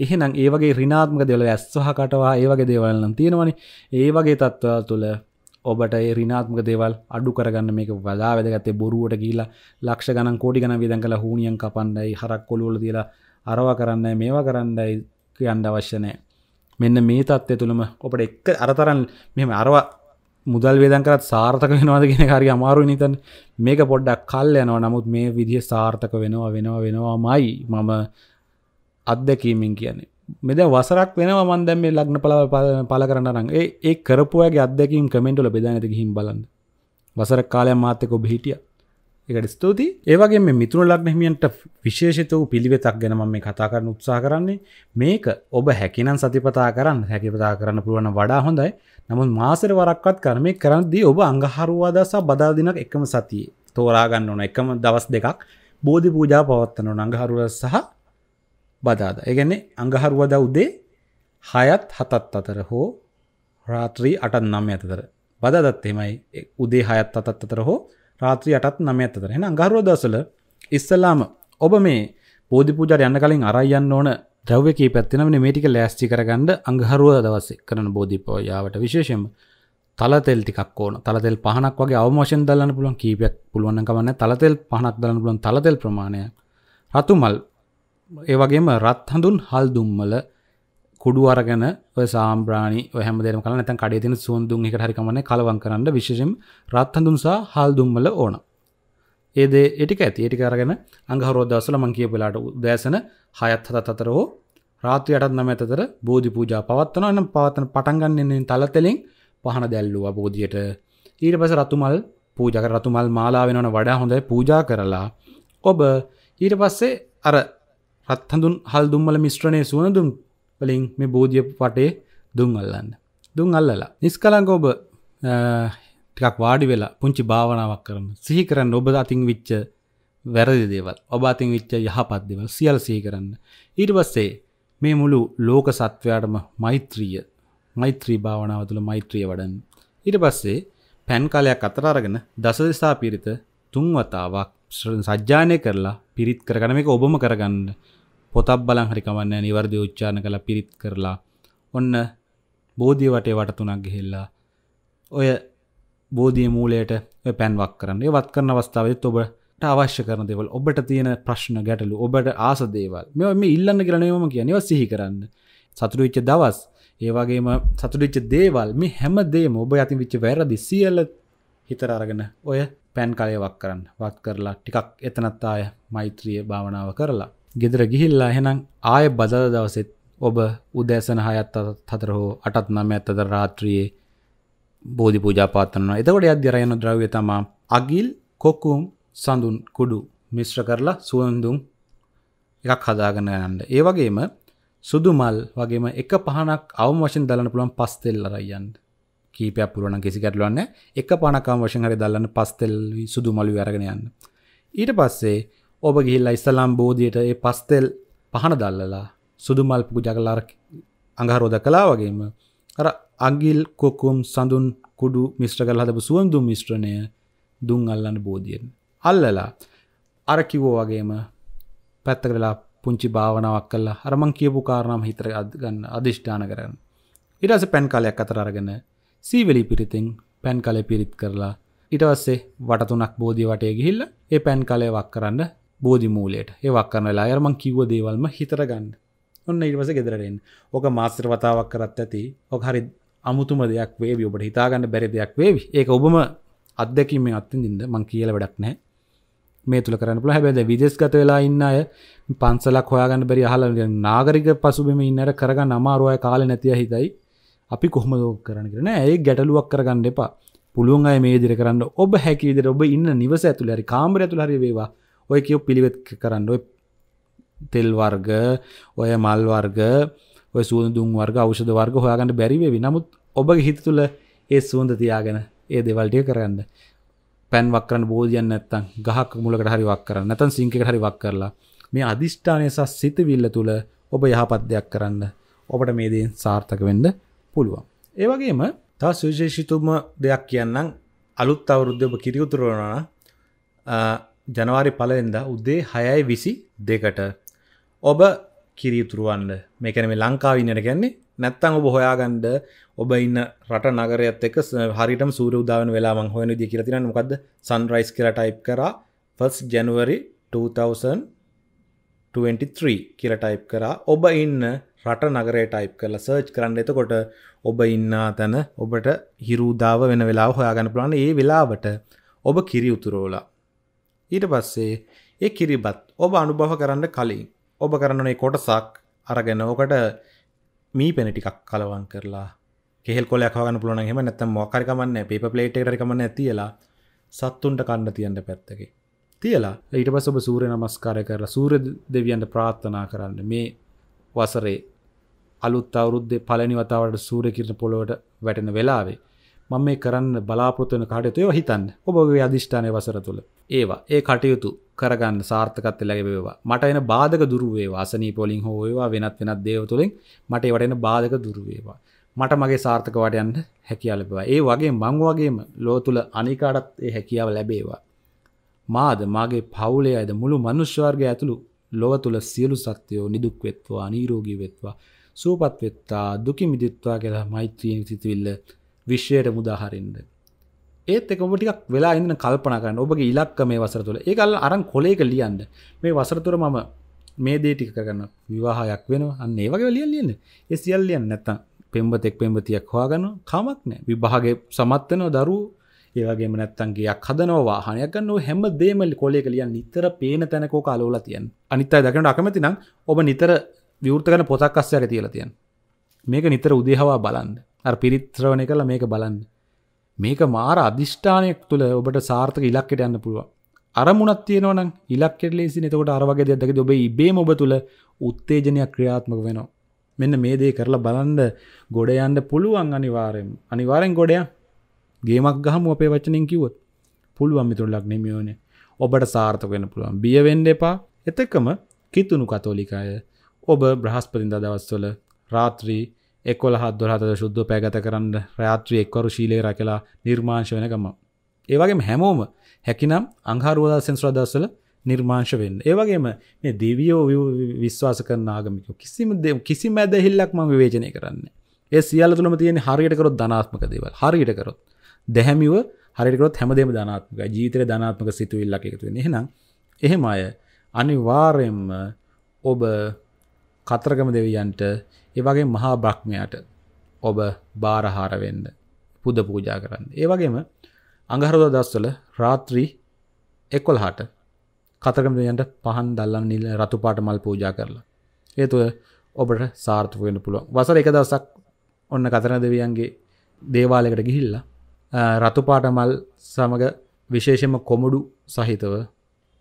එහෙනම් ඒ වගේ රිනාත්මක දෙවල ඇස්සහකටවා ඒ වගේ දේවල්නම් තියෙනවනි ඒ වගේ තත්ත්වල් තුළ ඔබට ඒ රිනාත්මක දේවල් අඩු කරගන්න මේක වදා වැදගත්තේ බොරුවට කියලා ලක්ෂ ගණන් කෝඩි ගණන් වියදම් කළා හුණියන් කපන්නයි හරක් කොළු වල දාලා අරවා කරන්නයි මේවා කරන්නයි කියන්න අවශ්‍ය නැහැ. මෙන්න මේ தත්ත්වය තුළම ඔබට එක අරතරන් මෙහෙම අරවා මුදල් වේදන් කරත් සාර්ථක වෙනවාද කියෙන කාරි අමාරු නිතන් මේක පොඩ්ඩක් කල් යනවා නමුත් මේ විදිහ සාර්ථක වෙනවා වෙනවා වෙනවා මයි මම අත්දැකීමෙන් කියන්නේ මෙද වසරක් වෙන මන්දැ මේ ලක්න පල පල කරන්න නම් ඒ කරපුගේ අදකින් කමෙන්ටුල බෙදානති හිම් බලන්න වසර කාලය මාතක ඔබ හිටිය එකට ස්තුති ඒවගේ මේ මිතුර ලක්නහිමියන්ට විශේෂත වූ පිළිවෙතක් ගැනම මේ කතා කරන උත්සා කරන්නේ මේක ඔබ හැකිනම් සතිපතා කරන්න හැකිපතා කරන්න පුළුවන වඩා හොඳයි නමුත් මාසර වරක්වත් කරමය කරන්දී ඔබ අඟහරුවාදසා බදාදිනක් එකම සතියේ තෝරාගන්න ඕන එකම දවස් දෙකක් බෝධි පූජා පවත්තන නඟහරුව සහ බදාද ඒගැන්නේ අඟහරුවද උදේ හයත් හතත් අතර හෝ රාත්‍රී අටත් නම්ම ඇතතර බදාදත් එමයි උදේ හයත් අතත් අතර හෝ රාත්‍රී අටත් නම ඇතතර එන අඟහරුව දසල ඉස්සලාම ඔබ මේ බෝධි පූජාට යන්න කලින් අරයන්න ඕන ද්‍රව්‍ය කීපැත්තිනම මේටික ලෑස්ටි කරගන්න අඟහරුව දවස්සේ කරන බෝධිපෝයාවට විශේෂම තලතෙල් ටිකක් ඕන තලතෙල් පහනක් වගේ අවමෝෂෙන් දල්ලන්න පුළුවන් කීපයක් පුළුවන් කමන්න තලතෙල් පහනක් දලන්න පුළුවන් තලතෙල් ප්‍රමාණය රතුමල් ඒවගේම රත් හඳුන් හල් දුම්මල කුඩු අරගෙන සාම්්‍රාණි හැම දෙන කල නැතන් කඩේ තින සුන්දුන් එකට හරිකමන කලවන් කරන්න විශෂම් රත්හඳුන්සා හල් දුම්මල ඕන ඒද එටික ඇති ඒටි අරගෙන අංගහරෝදසල මංකිය පෙලාට උදෑසන හයත් හත අතර හෝ රාත්‍ර අටත් නම ඇතර බෝධි පූජ පවත්වන නම් පවත්තන පටන්ගන්නෙන් තලතෙලින් පහන දැල්ලුව බෝධියට ඊට පස රතුමල් පූජක රතුමල් මාලා වෙනවන වඩා හොඳයි පූජා කරලා ඔබ ඊට පස්සේ අර රත්හඳුන් හල් දුම්මල මිශ්‍රණය සුවනදුම් වලින් මේ බෝධිය පටේ දුම් අල්ලන්න. දුම් අල්ලලා නිස්කලංග ඔබ ටිකක් වාඩි වෙලා පුංචි භාවනාවක් කරන සිහි කරන්න ඔබ අතින් විච්ච වැරදි දේවල් ඔබ අතින් විච්ච යහපත් දේවල් සියල් සිහි කරන්න. ඊට පස්සේ මේ මුළු ලෝක සත්වයාටම මෛත්‍රිය මෛත්‍රී භාවනාව තුළ මෛත්‍රිය වඩන්න. ඊට පස්සේ පැන් කාලයක් අතර අරගෙන දසදෙසා පිරිත තුන් වතාවක් සජ්ජානය කරලා පිරිත් කරගන මේක ඔබම කරගන්න පොතක් බලන් හරි කමන්න නිවර්දි උච්චාරණ කළ පිරිත් කරලා ඔන්න බෝධිය වටේ වටතුනක් ගෙහෙල්ලා ඔය බෝධිය මූලයට පැන්වක් කරන්න වත් කරන අවස්ථාවත් ඔබට අවශ්‍ය කරන දෙවල් ඔබට තියෙන ප්‍රශ්න ගැටලු ඔබට ආසදේවල් මෙ මේ ඉල්ලන්න කරනයම කියනව සිහි කරන්න සතුරුච්ච දවස් ඒවගේම සතුරිච්ච දේවල් මේ හැමදේම ඔබ ඇති විච්ච වැරදි සියල්ල හිතර අරගෙන ඔය පැන් කලයවක් කරන්න වත් කරලා ටිකක් එතනත්තාය මෛත්‍රිය භාවනාව කරලා ගෙදර ගිහිල්ලා එහෙනම් ආය බදල දවසෙත් ඔබ උදෑසන හයත් හතර හෝ අටත් නම ඇත්තද රාත්‍රියයේ බෝධි පූජාපාතනවා එතකොට අධ්‍යරයන ද්‍රව්‍ය තමා අගිල් කොක්කුම් සඳුන් කුඩු මිශ්‍ර කරලා සුවඳුම් එකක් හදාගෙන යන්න. ඒ වගේම සුදු මල් වගේම එක පහනක් අවම වශයෙන් දලන්න පුළුවන් පස් තෙල් අරයන්. කීපයක් පුළුවන් නම් කිසි ගැටලුවක් නැහැ. එක පහනක් අවම වශයෙන් හරි දලන්න පස් තෙල් සුදු මලු අරගෙන යන්න. ඊට පස්සේ ඔබ ගිහිල්ලා ඉස්සලාම් බෝධියට ඒ පස්තෙල් පහන දල්ලලා සුදුමල් පුජගලාර අඟහරෝද කලා වගේම අර අගිල් කොකුම් සඳුන් කුඩු මිශ්‍ර කල හදපු සුවන්දු මිශ්‍රණය දුන් අල්ලන්න බෝධියෙන්. අල්ලලා අර කිවෝ වගේම පැත්ත කරලා පුංචි භාවනාවක් කල්ලා අරමං කියපු කාරණම හිතර අදගන්න අධිෂ්ඨාන කරන්න. ඉටස පැන් කාලයක් අතර අරගෙන සීවලි පිරිතිං පැන් කලේ පිරිත් කරලා ඉටවස්සේ වටතුනක් බෝධිය වටය ගිහිල්ල ඒ පැන් කලේ වක් කරන්න බෝධි මූලයට ඒවක් කරන ලායරමං කිව්ව දේවල්ම හිතර ගන්න ඔන්න ඉටවස ගෙදරෙන් ඕක මාස්ත්‍ර වතාවක් කරත් ඇති ඕක හරි අමුතුම දෙයක් වේවි ඔබට හිතාගන්න බැරි දෙයක් වේවි ඒක ඔබම අත්දැකීම මේ අත්තිඳින්ද මං කියල වැඩක් නෑ මේ තුළ කරන්න පුළ හැබැද විදෙස්ගත වෙලා ඉන්න අය පන්සලක් හොයාගන්න බැරි හල නාගරික පසුබිම ඉන්නට කරගන්න අමාරුවය කාල නැතිය හිතයි අපි කොහම දෝක කරන්න කරන ඒ ගැටලුවක් කරගන්න එපා පුළුවන් අය මේ දිර කරන්න ඔබ හැකිවිදර ඔබ ඉන්න නිවස ඇතුළ හරි කාමර ඇතුළ හරි වේවා ඔය කියව පිළිවෙත් කරන්න ඔය තෙල් වර්ග ඔය මල් වර්ග ඔය සූදුම් වර්ග අවෂද වර්ග හොයාගන්න බැරිවේ නමුත් ඔබගේ හිත තුළ ඒ සූන්ද තියාගෙන ඒ දෙවල්ටිය කරන්න පැන්වක් කරන්න බෝධයන්න ඇත්තන් ගහක් මුලකට හරිවක් කරන්න නැතන් සිංකට හරිවක් කරලා මේ අධිෂ්ඨානය සහ සිතවිල්ල තුළ ඔබ යහපත් දෙයක් කරන්න ඔබට මේ දේෙන් සාර්ථක වෙන්න පුළුවන්. ඒ වගේම තව සුවිශේෂිතුම දෙයක් කියන්නම් අලුත් අවුරුද්ධ ඔබ කිරියුතුරවනා ජනවාරි පලවෙද උදේ හයයි විසි දෙකට ඔබ කිරියුතුරුවන්ඩ මේකැන මේ ලංකාවින්නට ගැන්නේ නැත්තං ඔබ හොයාගන්ඩ ඔබ ඉන්න රට නගරයත් එක් හරිට සූර උදාවන වෙලා මං හොයන දී කියලතින මොකද සන්රයිස් කර ටයිප් කර ෆස් ජනවරි 2023 කියල ටයිප් කරා ඔබ ඉන්න රට නගරේ ටයිප් කරලා සර්ච් කරන්න එතකොට ඔබ ඉන්නා තැන ඔබට හිරුදාව වෙන වෙලා හොයාගන්න පුළන්න ඒ වෙලාවට ඔබ කිරි උතුරෝලා ඊට පස්සේ ඒ කිරිබත් ඔබ අනුභව කරන්න කලින් ඔබ කරන්නනේ කොටසක් අරගෙන ඕකට මී පෙන ටිකක් කලවම් කරලා කෙහෙල් කොලයක් හවගන්න පුළුවන් නම් එහෙම නැත්නම් මොකක් හරි කමන්නේ පේපර් ප්ලේට් එකකට හරි කමන්නේ තියලා සත්තුන්ට කන්න තියන්න පැත්තකේ තියලා ඊට පස්සේ ඔබ සූර්ය නමස්කාරය කරලා සූර්ය දෙවියන්ට ප්‍රාර්ථනා කරන්න මේ වසරේ අලුත් අවුරුද්දේ පළවෙනි වතාවට සූර්ය කිරණ පොළොවට වැටෙන වෙලාවේ මම මේ කරන්න බලාපොරොත්වන කටයුතු ඒව හිතන්න ඔබගේ අධිෂ්ඨානය වසර තුළ ඒවා ඒ කටයුතු කරගන්න සාර්ථකත් ලැබේවා මට එන බාධක දුරුවේවා අසනී පොලින් හෝ ඒවා වෙනත් වෙනත් දේව තුළින් මට ඒවට එන බාධක දුරුවේවා මට මගේ සාර්ථකවට යන්න හැකියාව ලැබවා ඒ වගේ මං වගේම ලෝ තුළ අනිකාටත් ඒ හැකියාව ලැබේවා මාද මාගේ පවුලේ අයද මුළු මනුෂ්‍යවර්ගය ඇතුළු ලොව තුළ සියලු සත්‍යයෝ නිදුක් වෙත්වා නීරෝගී වෙත්වා සූපත් වෙත්තා දුකි මිදිත්වා කියලා මෛත්‍රියෙන් සිතවිල්ල විශ්වයට මුදාහරින්ද. ඒත් එක ඔබ ටිකක් වෙලා ඉන්න කල්පනා කරන්න ඔබගේ ඉලක්ක මේ වසර තුළ ඒකල් අරන් කොලේක ලියන්න මේ වසරතුර මම මේ දේ ටික කරන්න විවාහයක් වෙන අන්න ඒ වගේ ලියන් ලියන්න ඒ සියල් ලියන්න නැත්තම් පෙම්බතෙක් පෙම්බතියක් හොයාගන්න කමක් නැහැ විභාගේ සමත් වෙනව දරුවෝ ඒ වගේම නැත්තම් ගයක් හදනවා වාහනයක් ගන්නවා හැම දෙයක්ම කොලේක ලියන්න නිතර පේන තැනක ඕක අලවලා තියන්න අනිත් අය දකිනට අකමැති නම් ඔබ නිතර විවෘත කරන පොතක් අස්සයක තියලා තියන්න මේක නිතර උදේ හවා බලන්න පිරිත්‍රවණය කළ මේක බලන්න. මේක මාර අධිෂ්ඨානයක් තුළ ඔබට සාර්ථක ඉලක්කට යන්න පුළුව. අරමුණත් තියෙනවන ඉලක්කෙට ලේසි නතකොට අරවගේ දෙදක ඔබේ ඉබේ ඔබ තුළ උත්තේජනයක් ක්‍රියාත්මක වෙනවා. මෙන්න මේ දේ කරලා බලන්ද ගොඩයන්ඩ පුළුවන් අනිවාරයෙන් අනිවාරෙන් ගොඩයා ගේමක් ගහම අපේ වචනින් කිවොත් පුළුවන් මිතුරලක් නෙමියෝනේ ඔබට සාර්ථක වෙන පුළුවන් බියවෙන්ඩ එපා එතකම කිතුුණු කතෝලිකාය ඔබ බ්‍රහස්පතින්ද දවස්වල රාත්‍රී එක්ොල හදොල් හත ශුද්ධ පැගත කරන්න රාත්‍රී එක්වරු ශීලේ රැකලා නිර්මාංශ වෙනකම. ඒවගේම හැමෝම හැකිනම් අංහාරුවදා සෙන්ස්්‍රදස්සල නිර්මාංශ වෙන්න. ඒවගේම මේ දිවියෝ විශ්වාස කරන ආගමික කිසිම දෙ කිසි මැද හිල්ලක් මං වේජනය කරන්න. ඒ සියලතුළම තියෙන හරියටකරොත් ධනාත්මක දේව හරියටකරොත්. දැහැමිව හරිකරොත් හැමදේම ධනාත්මක ජීතර ධනාත්මක සිතුවිල්ලක් එකතු එහෙනම් එහෙම අය අනිවාරයෙන්ම ඔබ කතරගම දෙවියන්ට ඒ වගේ මහා බ්‍රහ්මයාට ඔබ බාරහාර වෙන්න පුද පූජා කරන්න. ඒ වගේම අඟහරුදා දවස්වල රාත්‍රී 11ට කතරගම දෙවියන්ට පහන් දැල්ලන නිල රතු පාට මල් පූජා කරලා. ඒ තුළ ඔබට සාර්ථක වෙන්න පුළුවන්. වසර එක දවසක් ඔන්න කතරගම දෙවියන්ගේ දේවාලයකට ගිහිල්ලා රතු පාට මල් සමග විශේෂම කොමඩු සහිතව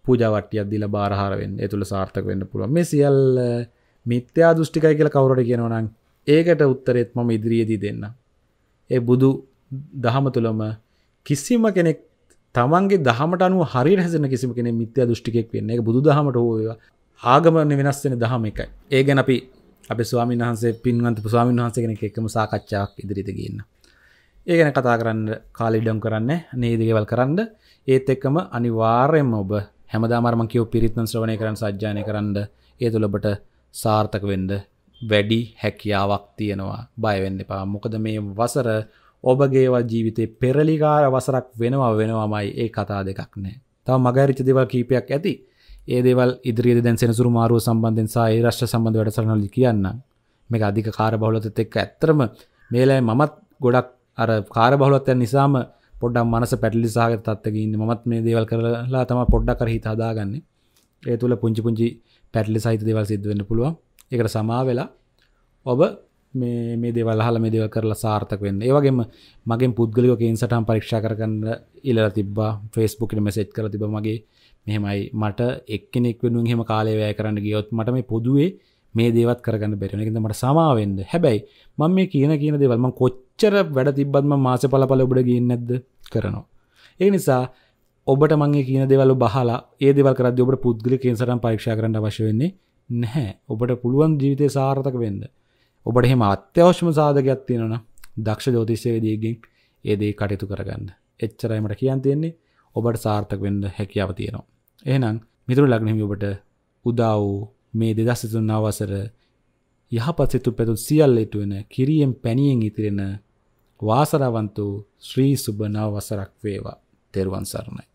පූජාවට්ටියක් දීලා බාරහාර වෙන්න. ඒ තුළ සාර්ථක වෙන්න පුළුවන්. මේ සියල්ල මිත්‍යා දෘෂ්ටිකයි කියලා කවුරට කියනවනම් ඒකට උත්තරෙත් මම ඉදිරියේදී දෙන්න. ඒ බුදු දහම තුළම කිසිම කෙනෙක් තමන්ගේ දහමට අනුව හරියට හැසෙන කිසිම කෙනෙක් මිත්‍යා දෘෂ්ටිකයක් වෙන්නේ. ඒක බුදු දහමට හෝ වේවා ආගමනේ වෙනස් වෙන දහම එකයි. ඒ ගැන අපි අපේ ස්වාමීන් වහන්සේ පින්වන්ත ස්වාමීන් වහන්සේ කෙනෙක් එක්කම සාකච්ඡාවක් ඉදිරියට ගියන. ඒ ගැන කතා කරන්න කාලය ඉඩම් කරන්න නේද දේවල් කරන්න ඒත් එක්කම අනිවාර්යයෙන්ම ඔබ හැමදාම අර මම කියෝ පිරිත්නම් ශ්‍රවණය කරන් සජ්ජායනය කරන්න ඒ තුළ ඔබට සාර්ථක වෙන්ඩ වැඩි හැකියාවක් තියෙනවා බයවෙන්න එපා මොකද මේ වසර ඔබගේවා ජීවිතේ පෙරලිකාර වසරක් වෙනවා වෙනවාමයි ඒ කතා දෙකක් නෑ තව මගරිච දෙවල් කීපයක් ඇති ඒ දෙවල් ඉදිරි දැන් සෙනසුරු මාරුව සම්බන්ධෙන් සහ රශ්්‍ර සබඳ වැඩසරනලි කියන්න මේක අධික කාර බහලොතත් එක්ක ඇත්තරම මේලයි මමත් ගොඩක් අර කාර බහලොත්තයන් නිසාම පොඩ්ඩම් මනස පැටලි සාගත තත්වකින්න මත් මේ දේවල් කරලා තම පොඩ්ඩ කර හිතාදාගන්න ඒ තුළ පුංචි පුංචි පැටලි සහිත දෙවල් සිද්ධවෙන්න පුළුව එකට සමාවෙලා ඔබ මේ දෙවල් හල මේ දෙව කරලා සාර්ථක වෙන්න ඒවගේම මගේ පුද්ගලිකෝකෙන් සටහම් පරීක්ෂ කරගන්න ඉල තිබා ෆෙස්බුකට මෙසෙට් කර තිබ මගේ මෙහෙමයි මට එක්කෙනෙක් වෙනුම් හෙම කාලයවය කරන්න ගියොත් මට මේ පොදුවේ මේ දේවත් කරගන්න බැරිෙන එකද මට සමාවෙන්ද හැබැයි මං මේ කියන කියන දෙවල්ම කොච්චර වැඩ තිබත්ම මාස පලපල ඔබට ගින් නැද්ද කරනවා. ඒ නිසා ඔබට මගේ කියන දෙවල බහලා ඒ දෙවල් කරද ඔබට පුද්ගලි කේසරම් පරීක්ෂා කරන්න අවශ්‍ය වෙන්නේ නැහැ ඔබට පුළුවන් ජීවිතය සාර්ථක වෙන්න ඔබට එහෙම අත්‍යවශ්‍යම සාධකයක් තියෙනවන දක්ෂ ජෝතිෂයේදීගෙන් ඒදේ කටයුතු කරගන්න එච්චරයිමට කියන් තියෙන්නේ ඔබට සාර්ථක වෙන්න හැකියාව තියෙනවා එහෙනම් මිතුරු ලග්නහිමි ඔබට උදා වූ මේ දෙදස් සිතුන් අවසර යහපත් සිතු පැතු සියල්ලෙට වෙන කිරියෙන් පැණියෙන් ඉතිරෙන වාසරවන්තු ශ්‍රී සුබ නව වසරක් වේවා තෙරුවන් සරණයි